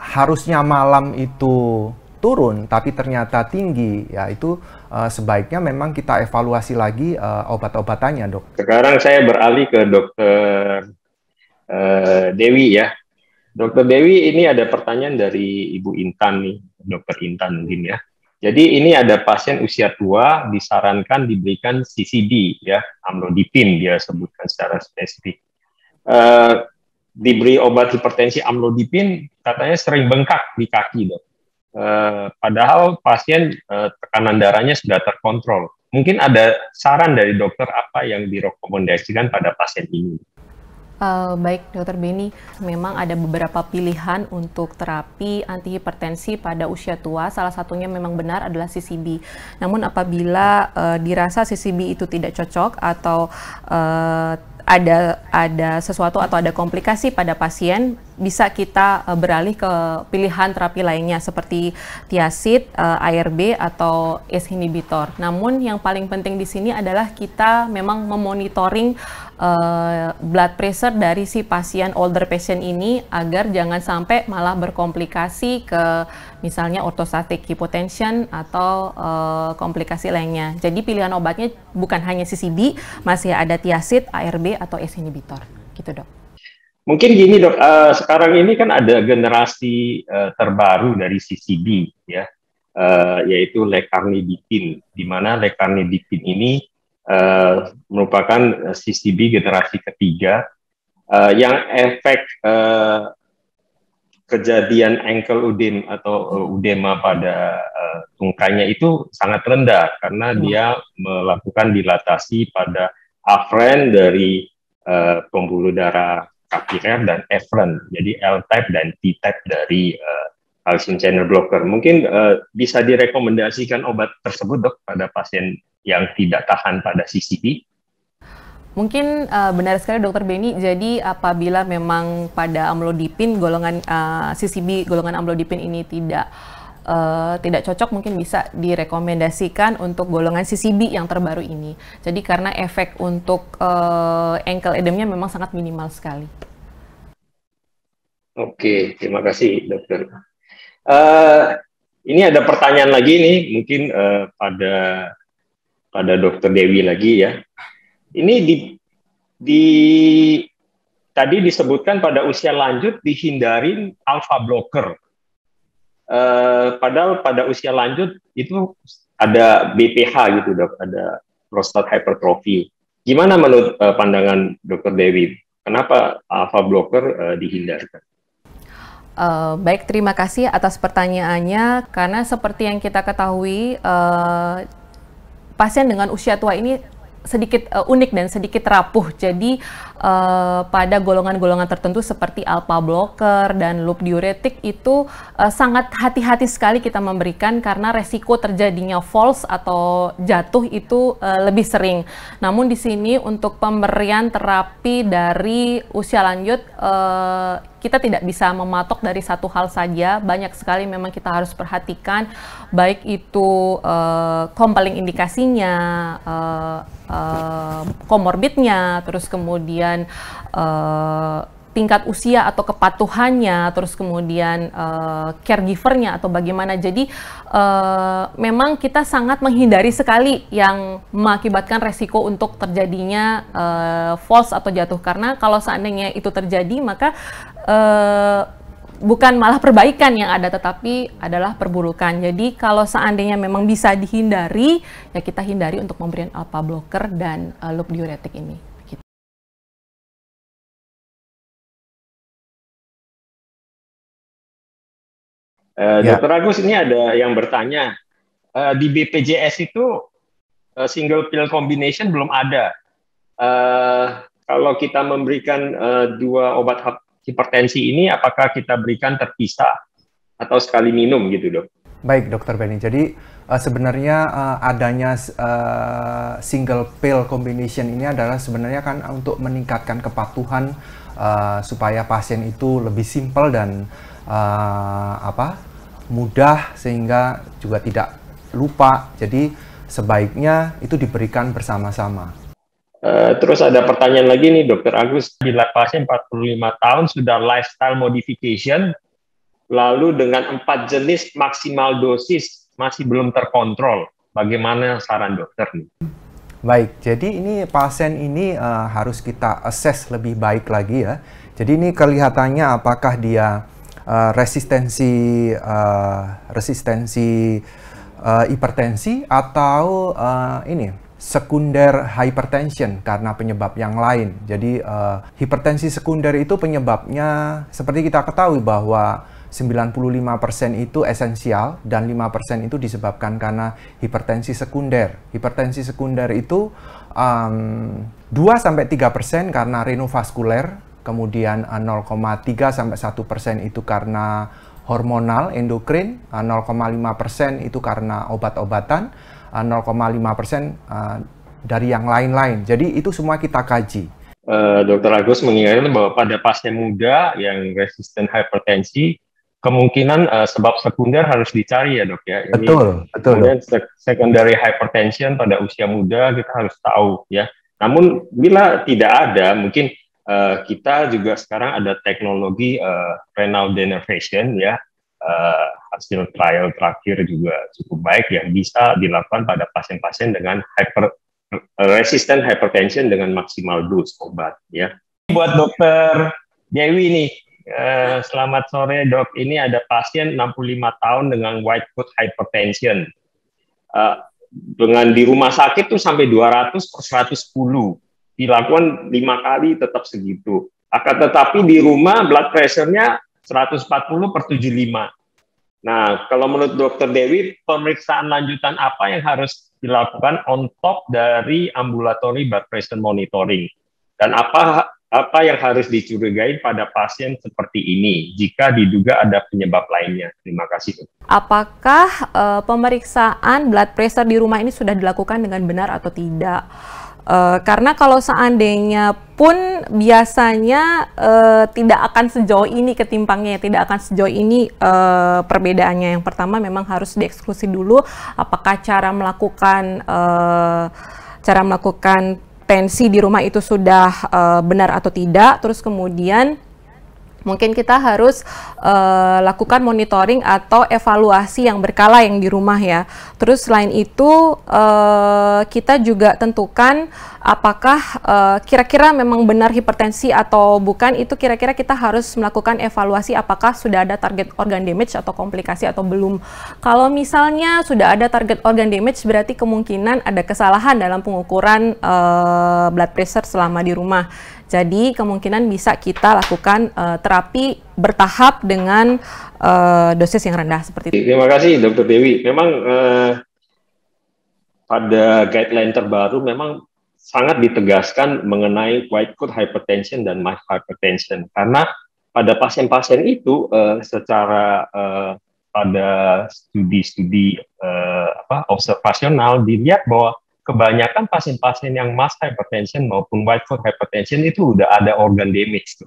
B: harusnya malam itu turun tapi ternyata tinggi ya itu uh, sebaiknya memang kita evaluasi lagi uh, obat-obatannya dok.
A: Sekarang saya beralih ke dokter uh, Dewi ya. Dokter Dewi ini ada pertanyaan dari Ibu Intan nih, dokter Intan mungkin ya. Jadi ini ada pasien usia tua disarankan diberikan CCD ya, amlodipin dia sebutkan secara spesifik. Uh, diberi obat hipertensi amlodipin katanya sering bengkak di kaki dok. Uh, padahal pasien uh, tekanan darahnya sudah terkontrol. Mungkin ada saran dari dokter apa yang direkomendasikan pada pasien ini?
C: Uh, baik, Dokter Beni, memang ada beberapa pilihan untuk terapi antihipertensi pada usia tua. Salah satunya memang benar adalah CCB. Namun apabila uh, dirasa CCB itu tidak cocok atau uh, ada ada sesuatu atau ada komplikasi pada pasien bisa kita uh, beralih ke pilihan terapi lainnya seperti tiasid, uh, eh, ARB atau ACE inhibitor. Namun yang paling penting di sini adalah kita memang memonitoring uh, blood pressure dari si pasien older patient ini agar jangan sampai malah berkomplikasi ke misalnya ortostatik hypotension atau uh, komplikasi lainnya. Jadi pilihan obatnya bukan hanya CCD, masih ada tiasid, ARB atau ACE inhibitor. Gitu, Dok. Mungkin gini
A: dok, uh, sekarang ini kan ada generasi uh, terbaru dari CCD ya, uh, yaitu lekarnidipin, di mana lekarnidipin ini uh, merupakan CCB generasi ketiga uh, yang efek uh, kejadian ankle udem atau uh, udema pada uh, tungkainya itu sangat rendah karena hmm. dia melakukan dilatasi pada afren dari uh, pembuluh darah Kapirer dan Efren, jadi L-type dan T-type dari uh, eh, calcium channel blocker. Mungkin uh, bisa direkomendasikan obat tersebut dok pada pasien yang tidak tahan pada CCP?
C: Mungkin uh, benar sekali dokter Beni. Jadi apabila memang pada amlodipin golongan uh, CCB golongan amlodipin ini tidak Eh, tidak cocok mungkin bisa direkomendasikan untuk golongan CCB yang terbaru ini. Jadi karena efek untuk uh, ankle edemnya memang sangat minimal sekali.
A: Oke, terima kasih dokter. Uh, ini ada pertanyaan lagi nih, mungkin uh, pada pada dokter Dewi lagi ya. Ini di di tadi disebutkan pada usia lanjut dihindari alpha blocker eh, padahal pada usia lanjut itu ada BPH gitu dok, ada prostat hypertrophy. Gimana menurut eh, pandangan dokter Dewi? Kenapa alpha blocker eh, dihindarkan?
C: Uh, baik, terima kasih atas pertanyaannya. Karena seperti yang kita ketahui, uh, pasien dengan usia tua ini sedikit uh, unik dan sedikit rapuh. Jadi Eh, pada golongan-golongan tertentu seperti alpha blocker dan loop diuretik itu uh, sangat hati-hati sekali kita memberikan karena resiko terjadinya false atau jatuh itu uh, lebih sering. Namun di sini untuk pemberian terapi dari usia lanjut uh, kita tidak bisa mematok dari satu hal saja. Banyak sekali memang kita harus perhatikan, baik itu uh, compelling indikasinya, uh, uh, komorbidnya, terus kemudian kemudian uh, tingkat usia atau kepatuhannya, terus kemudian uh, caregivernya atau bagaimana. Jadi uh, memang kita sangat menghindari sekali yang mengakibatkan resiko untuk terjadinya uh, false atau jatuh karena kalau seandainya itu terjadi maka uh, bukan malah perbaikan yang ada tetapi adalah perburukan. Jadi kalau seandainya memang bisa dihindari ya kita hindari untuk memberikan alpha blocker dan uh, loop diuretik ini.
A: Uh, ya. Dokter Agus ini ada yang bertanya uh, di BPJS itu uh, single pill combination belum ada. Uh, kalau kita memberikan uh, dua obat hipertensi ini, apakah kita berikan terpisah atau sekali minum gitu dok?
B: Baik dokter Benny, jadi uh, sebenarnya uh, adanya uh, single pill combination ini adalah sebenarnya kan untuk meningkatkan kepatuhan uh, supaya pasien itu lebih simpel dan uh, apa mudah sehingga juga tidak lupa. Jadi sebaiknya itu diberikan bersama-sama.
A: Uh, terus ada pertanyaan lagi nih Dokter Agus, bila pasien 45 tahun sudah lifestyle modification, lalu dengan empat jenis maksimal dosis masih belum terkontrol, bagaimana saran dokter nih?
B: Baik, jadi ini pasien ini uh, harus kita assess lebih baik lagi ya. Jadi ini kelihatannya apakah dia uh, resistensi uh, resistensi uh, hipertensi atau uh, ini sekunder hypertension karena penyebab yang lain. Jadi uh, hipertensi sekunder itu penyebabnya seperti kita ketahui bahwa 95% itu esensial dan 5% itu disebabkan karena hipertensi sekunder. Hipertensi sekunder itu um, mmm, 2 sampai 3% karena renovaskuler kemudian 0,3 eh, sampai 1 persen itu karena hormonal endokrin, 0,5 eh, persen itu karena obat-obatan, 0,5 eh, persen dari yang lain-lain. Jadi itu semua kita kaji.
A: Uh, Dokter Agus mengingatkan bahwa pada pasien muda yang resisten hipertensi kemungkinan uh, sebab sekunder harus dicari ya dok ya. Ini betul, betul. Kemudian secondary hypertension pada usia muda kita harus tahu ya. Namun bila tidak ada mungkin uh, kita juga sekarang ada teknologi uh, renal denervation ya uh, hasil trial terakhir juga cukup baik yang bisa dilakukan pada pasien-pasien dengan hyper resisten hypertension dengan maksimal dos obat ya. Buat dokter Dewi nih, eh, selamat sore dok. Ini ada pasien 65 tahun dengan white coat hypertension. Eh, dengan di rumah sakit tuh sampai 200 per 110 dilakukan lima kali tetap segitu. Akan tetapi di rumah blood pressure-nya 140 per 75. Nah, kalau menurut Dokter Dewi, pemeriksaan lanjutan apa yang harus dilakukan on top dari ambulatory blood pressure monitoring? Dan apa apa yang harus dicurigai pada pasien seperti ini jika diduga ada penyebab lainnya? Terima kasih.
C: Apakah uh, pemeriksaan blood pressure di rumah ini sudah dilakukan dengan benar atau tidak? Uh, karena kalau seandainya pun biasanya uh, tidak akan sejauh ini ketimpangnya, ya, tidak akan sejauh ini uh, perbedaannya. Yang pertama memang harus dieksklusi dulu apakah cara melakukan uh, cara melakukan tensi di rumah itu sudah uh, benar atau tidak. Terus kemudian mungkin kita harus uh, lakukan monitoring atau evaluasi yang berkala yang di rumah ya. Terus selain itu uh, kita juga tentukan apakah eh, kira-kira uh, memang benar hipertensi atau bukan itu kira-kira kita harus melakukan evaluasi apakah sudah ada target organ damage atau komplikasi atau belum. Kalau misalnya sudah ada target organ damage berarti kemungkinan ada kesalahan dalam pengukuran uh, blood pressure selama di rumah. Jadi kemungkinan bisa kita lakukan uh, terapi bertahap dengan uh, dosis yang rendah seperti itu. Terima kasih
A: Dokter Dewi. Memang uh, pada guideline terbaru memang sangat ditegaskan mengenai white coat hypertension dan mild hypertension karena pada pasien-pasien itu uh, secara uh, pada studi-studi uh, observasional dilihat bahwa kebanyakan pasien-pasien yang mass hypertension maupun white coat hypertension itu udah ada organ damage. Tuh.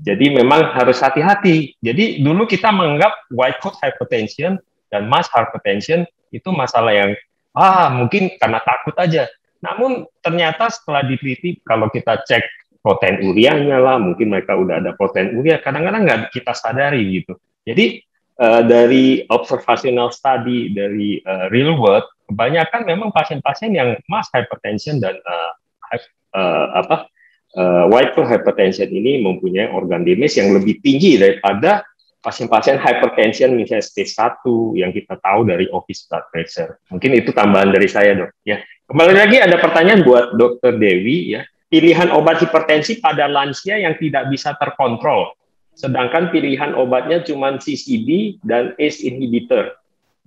A: Jadi memang harus hati-hati. Jadi dulu kita menganggap white coat hypertension dan mass hypertension itu masalah yang ah mungkin karena takut aja. Namun ternyata setelah diteliti kalau kita cek protein urianya lah, mungkin mereka udah ada protein uria, kadang-kadang nggak kita sadari gitu. Jadi uh, dari observational study dari uh, real world kebanyakan memang pasien-pasien yang mass hypertension dan uh, uh, apa uh, white hypertension ini mempunyai organ damage yang lebih tinggi daripada pasien-pasien hypertension misalnya stage 1 yang kita tahu dari office blood pressure. Mungkin itu tambahan dari saya, Dok, ya. Kembali lagi ada pertanyaan buat Dr. Dewi ya. Pilihan obat hipertensi pada lansia yang tidak bisa terkontrol, sedangkan pilihan obatnya cuma CCD dan ACE inhibitor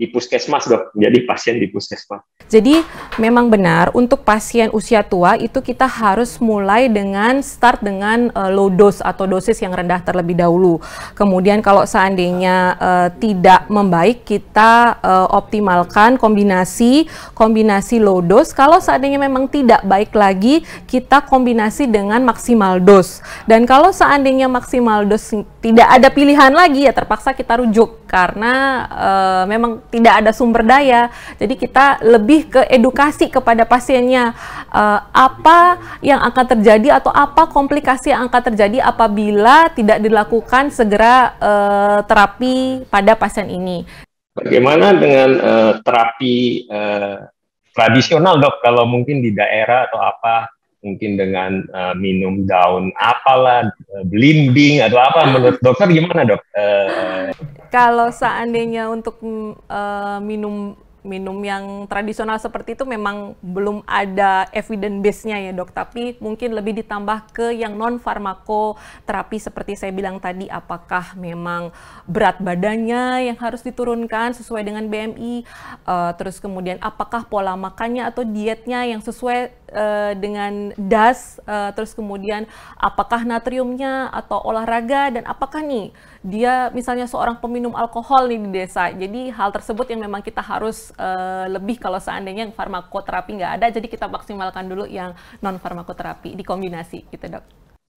A: di puskesmas dok, jadi pasien di puskesmas.
C: Jadi memang benar untuk pasien usia tua itu kita harus mulai dengan start dengan uh, low dose atau dosis yang rendah terlebih dahulu. Kemudian kalau seandainya uh, tidak membaik kita uh, optimalkan kombinasi kombinasi low dose. Kalau seandainya memang tidak baik lagi kita kombinasi dengan maksimal dose. Dan kalau seandainya maksimal dose tidak ada pilihan lagi ya terpaksa kita rujuk karena uh, memang tidak ada sumber daya. Jadi kita lebih ke edukasi kepada pasiennya uh, apa yang akan terjadi atau apa komplikasi yang akan terjadi apabila tidak dilakukan segera uh, terapi pada pasien ini.
A: Bagaimana dengan uh, terapi uh, tradisional dok? Kalau mungkin di daerah atau apa mungkin dengan uh, minum daun apalah, uh, blimbing atau apa menurut dokter gimana dok? Uh,
C: kalau seandainya untuk uh, minum minum yang tradisional seperti itu memang belum ada evidence base-nya ya dok, tapi mungkin lebih ditambah ke yang non farmako terapi seperti saya bilang tadi, apakah memang berat badannya yang harus diturunkan sesuai dengan BMI, uh, eh, terus kemudian apakah pola makannya atau dietnya yang sesuai Eh, dengan das, uh, terus kemudian apakah natriumnya atau olahraga dan apakah nih dia misalnya seorang peminum alkohol nih di desa. Jadi hal tersebut yang memang kita harus uh, lebih kalau seandainya farmakoterapi nggak ada, jadi kita maksimalkan dulu yang non farmakoterapi kombinasi. gitu dok.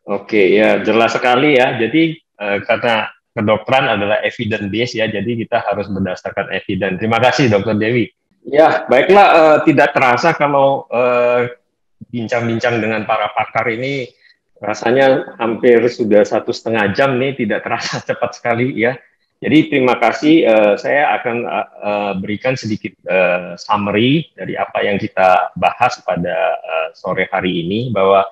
A: Oke ya jelas sekali ya. Jadi uh, karena kedokteran adalah evidence based ya, jadi kita harus berdasarkan evidence. Terima kasih Dokter Dewi. Ya, baiklah. Uh, tidak terasa kalau uh, bincang-bincang dengan para pakar ini rasanya hampir sudah satu setengah jam nih tidak terasa cepat sekali ya. Jadi terima kasih uh, saya akan uh, berikan sedikit uh, summary dari apa yang kita bahas pada uh, sore hari ini bahwa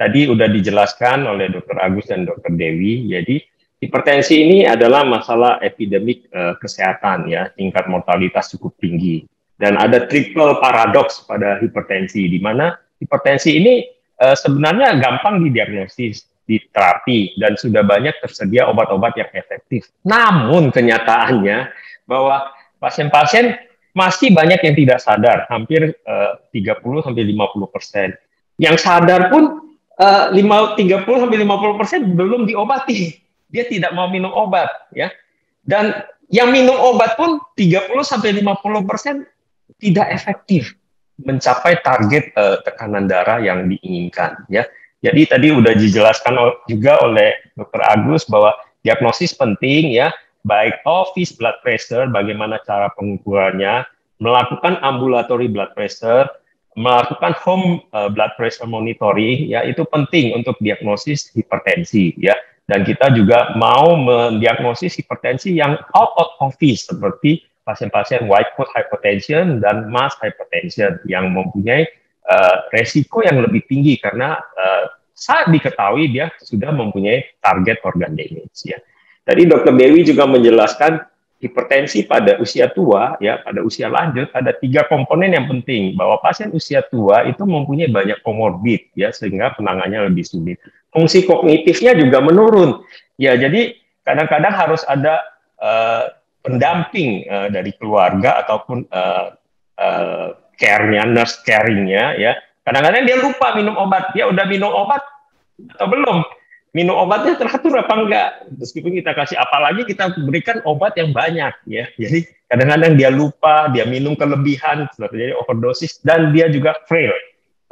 A: tadi sudah dijelaskan oleh Dr. Agus dan Dr. Dewi. Jadi hipertensi ini adalah masalah epidemik uh, kesehatan ya, tingkat mortalitas cukup tinggi dan ada triple paradoks pada hipertensi di mana hipertensi ini uh, sebenarnya gampang didiagnosis, diterapi, dan sudah banyak tersedia obat-obat yang efektif. Namun kenyataannya bahwa pasien-pasien masih banyak yang tidak sadar, hampir uh, 30 50 persen. Yang sadar pun uh, 30 50 persen belum diobati. Dia tidak mau minum obat, ya. Dan yang minum obat pun 30 50 persen tidak efektif mencapai target uh, tekanan darah yang diinginkan ya. Jadi tadi udah dijelaskan juga oleh Dr. Agus bahwa diagnosis penting ya, baik office blood pressure, bagaimana cara pengukurannya, melakukan ambulatory blood pressure, melakukan home uh, blood pressure monitoring ya itu penting untuk diagnosis hipertensi ya. Dan kita juga mau mendiagnosis hipertensi yang out of office seperti pasien-pasien white coat hypertension dan mass hypertension yang mempunyai uh, resiko yang lebih tinggi karena uh, saat diketahui dia sudah mempunyai target organ damage ya. Tadi Dr. Dewi juga menjelaskan hipertensi pada usia tua ya, pada usia lanjut ada tiga komponen yang penting bahwa pasien usia tua itu mempunyai banyak komorbid ya sehingga penanganannya lebih sulit. Fungsi kognitifnya juga menurun. Ya, jadi kadang-kadang harus ada uh, pendamping uh, dari keluarga ataupun uh, uh, care-nya, nurse caring-nya ya. Kadang-kadang dia lupa minum obat. Dia udah minum obat atau belum? Minum obatnya teratur apa enggak? Meskipun kita kasih apa lagi? kita berikan obat yang banyak ya. Jadi kadang-kadang dia lupa, dia minum kelebihan, terjadi overdosis dan dia juga frail.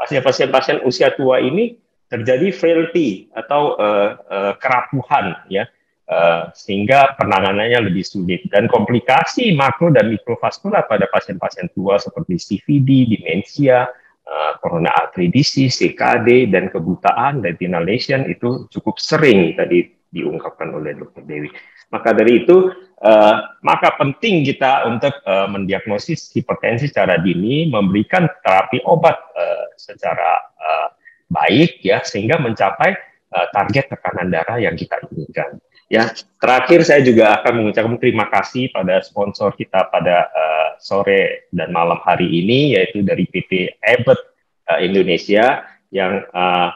A: Pasien-pasien usia tua ini terjadi frailty atau uh, uh, kerapuhan ya. Uh, sehingga penanganannya lebih sulit dan komplikasi makro dan mikrovaskular pada pasien-pasien tua seperti CVD, demensia, uh, corona disease, CKD dan kebutaan lesion itu cukup sering tadi diungkapkan oleh Dr. Dewi. Maka dari itu uh, maka penting kita untuk uh, mendiagnosis hipertensi secara dini, memberikan terapi obat uh, secara uh, baik ya sehingga mencapai uh, target tekanan darah yang kita inginkan. Ya, terakhir saya juga akan mengucapkan terima kasih pada sponsor kita pada uh, sore dan malam hari ini yaitu dari PT Ebert uh, Indonesia yang uh,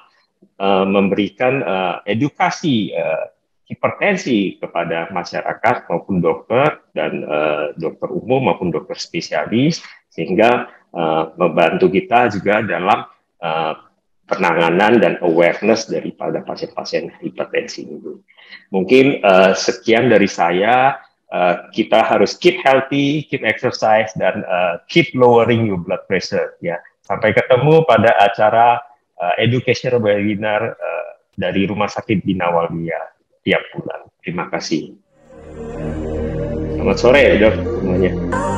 A: uh, memberikan uh, edukasi uh, hipertensi kepada masyarakat maupun dokter dan uh, dokter umum maupun dokter spesialis sehingga uh, membantu kita juga dalam uh, penanganan dan awareness daripada pasien-pasien hipertensi itu Mungkin uh, sekian dari saya. Uh, kita harus keep healthy, keep exercise, dan uh, keep lowering your blood pressure. Ya, sampai ketemu pada acara uh, educational webinar uh, dari Rumah Sakit Binawalia tiap bulan. Terima kasih. Selamat sore, dok semuanya.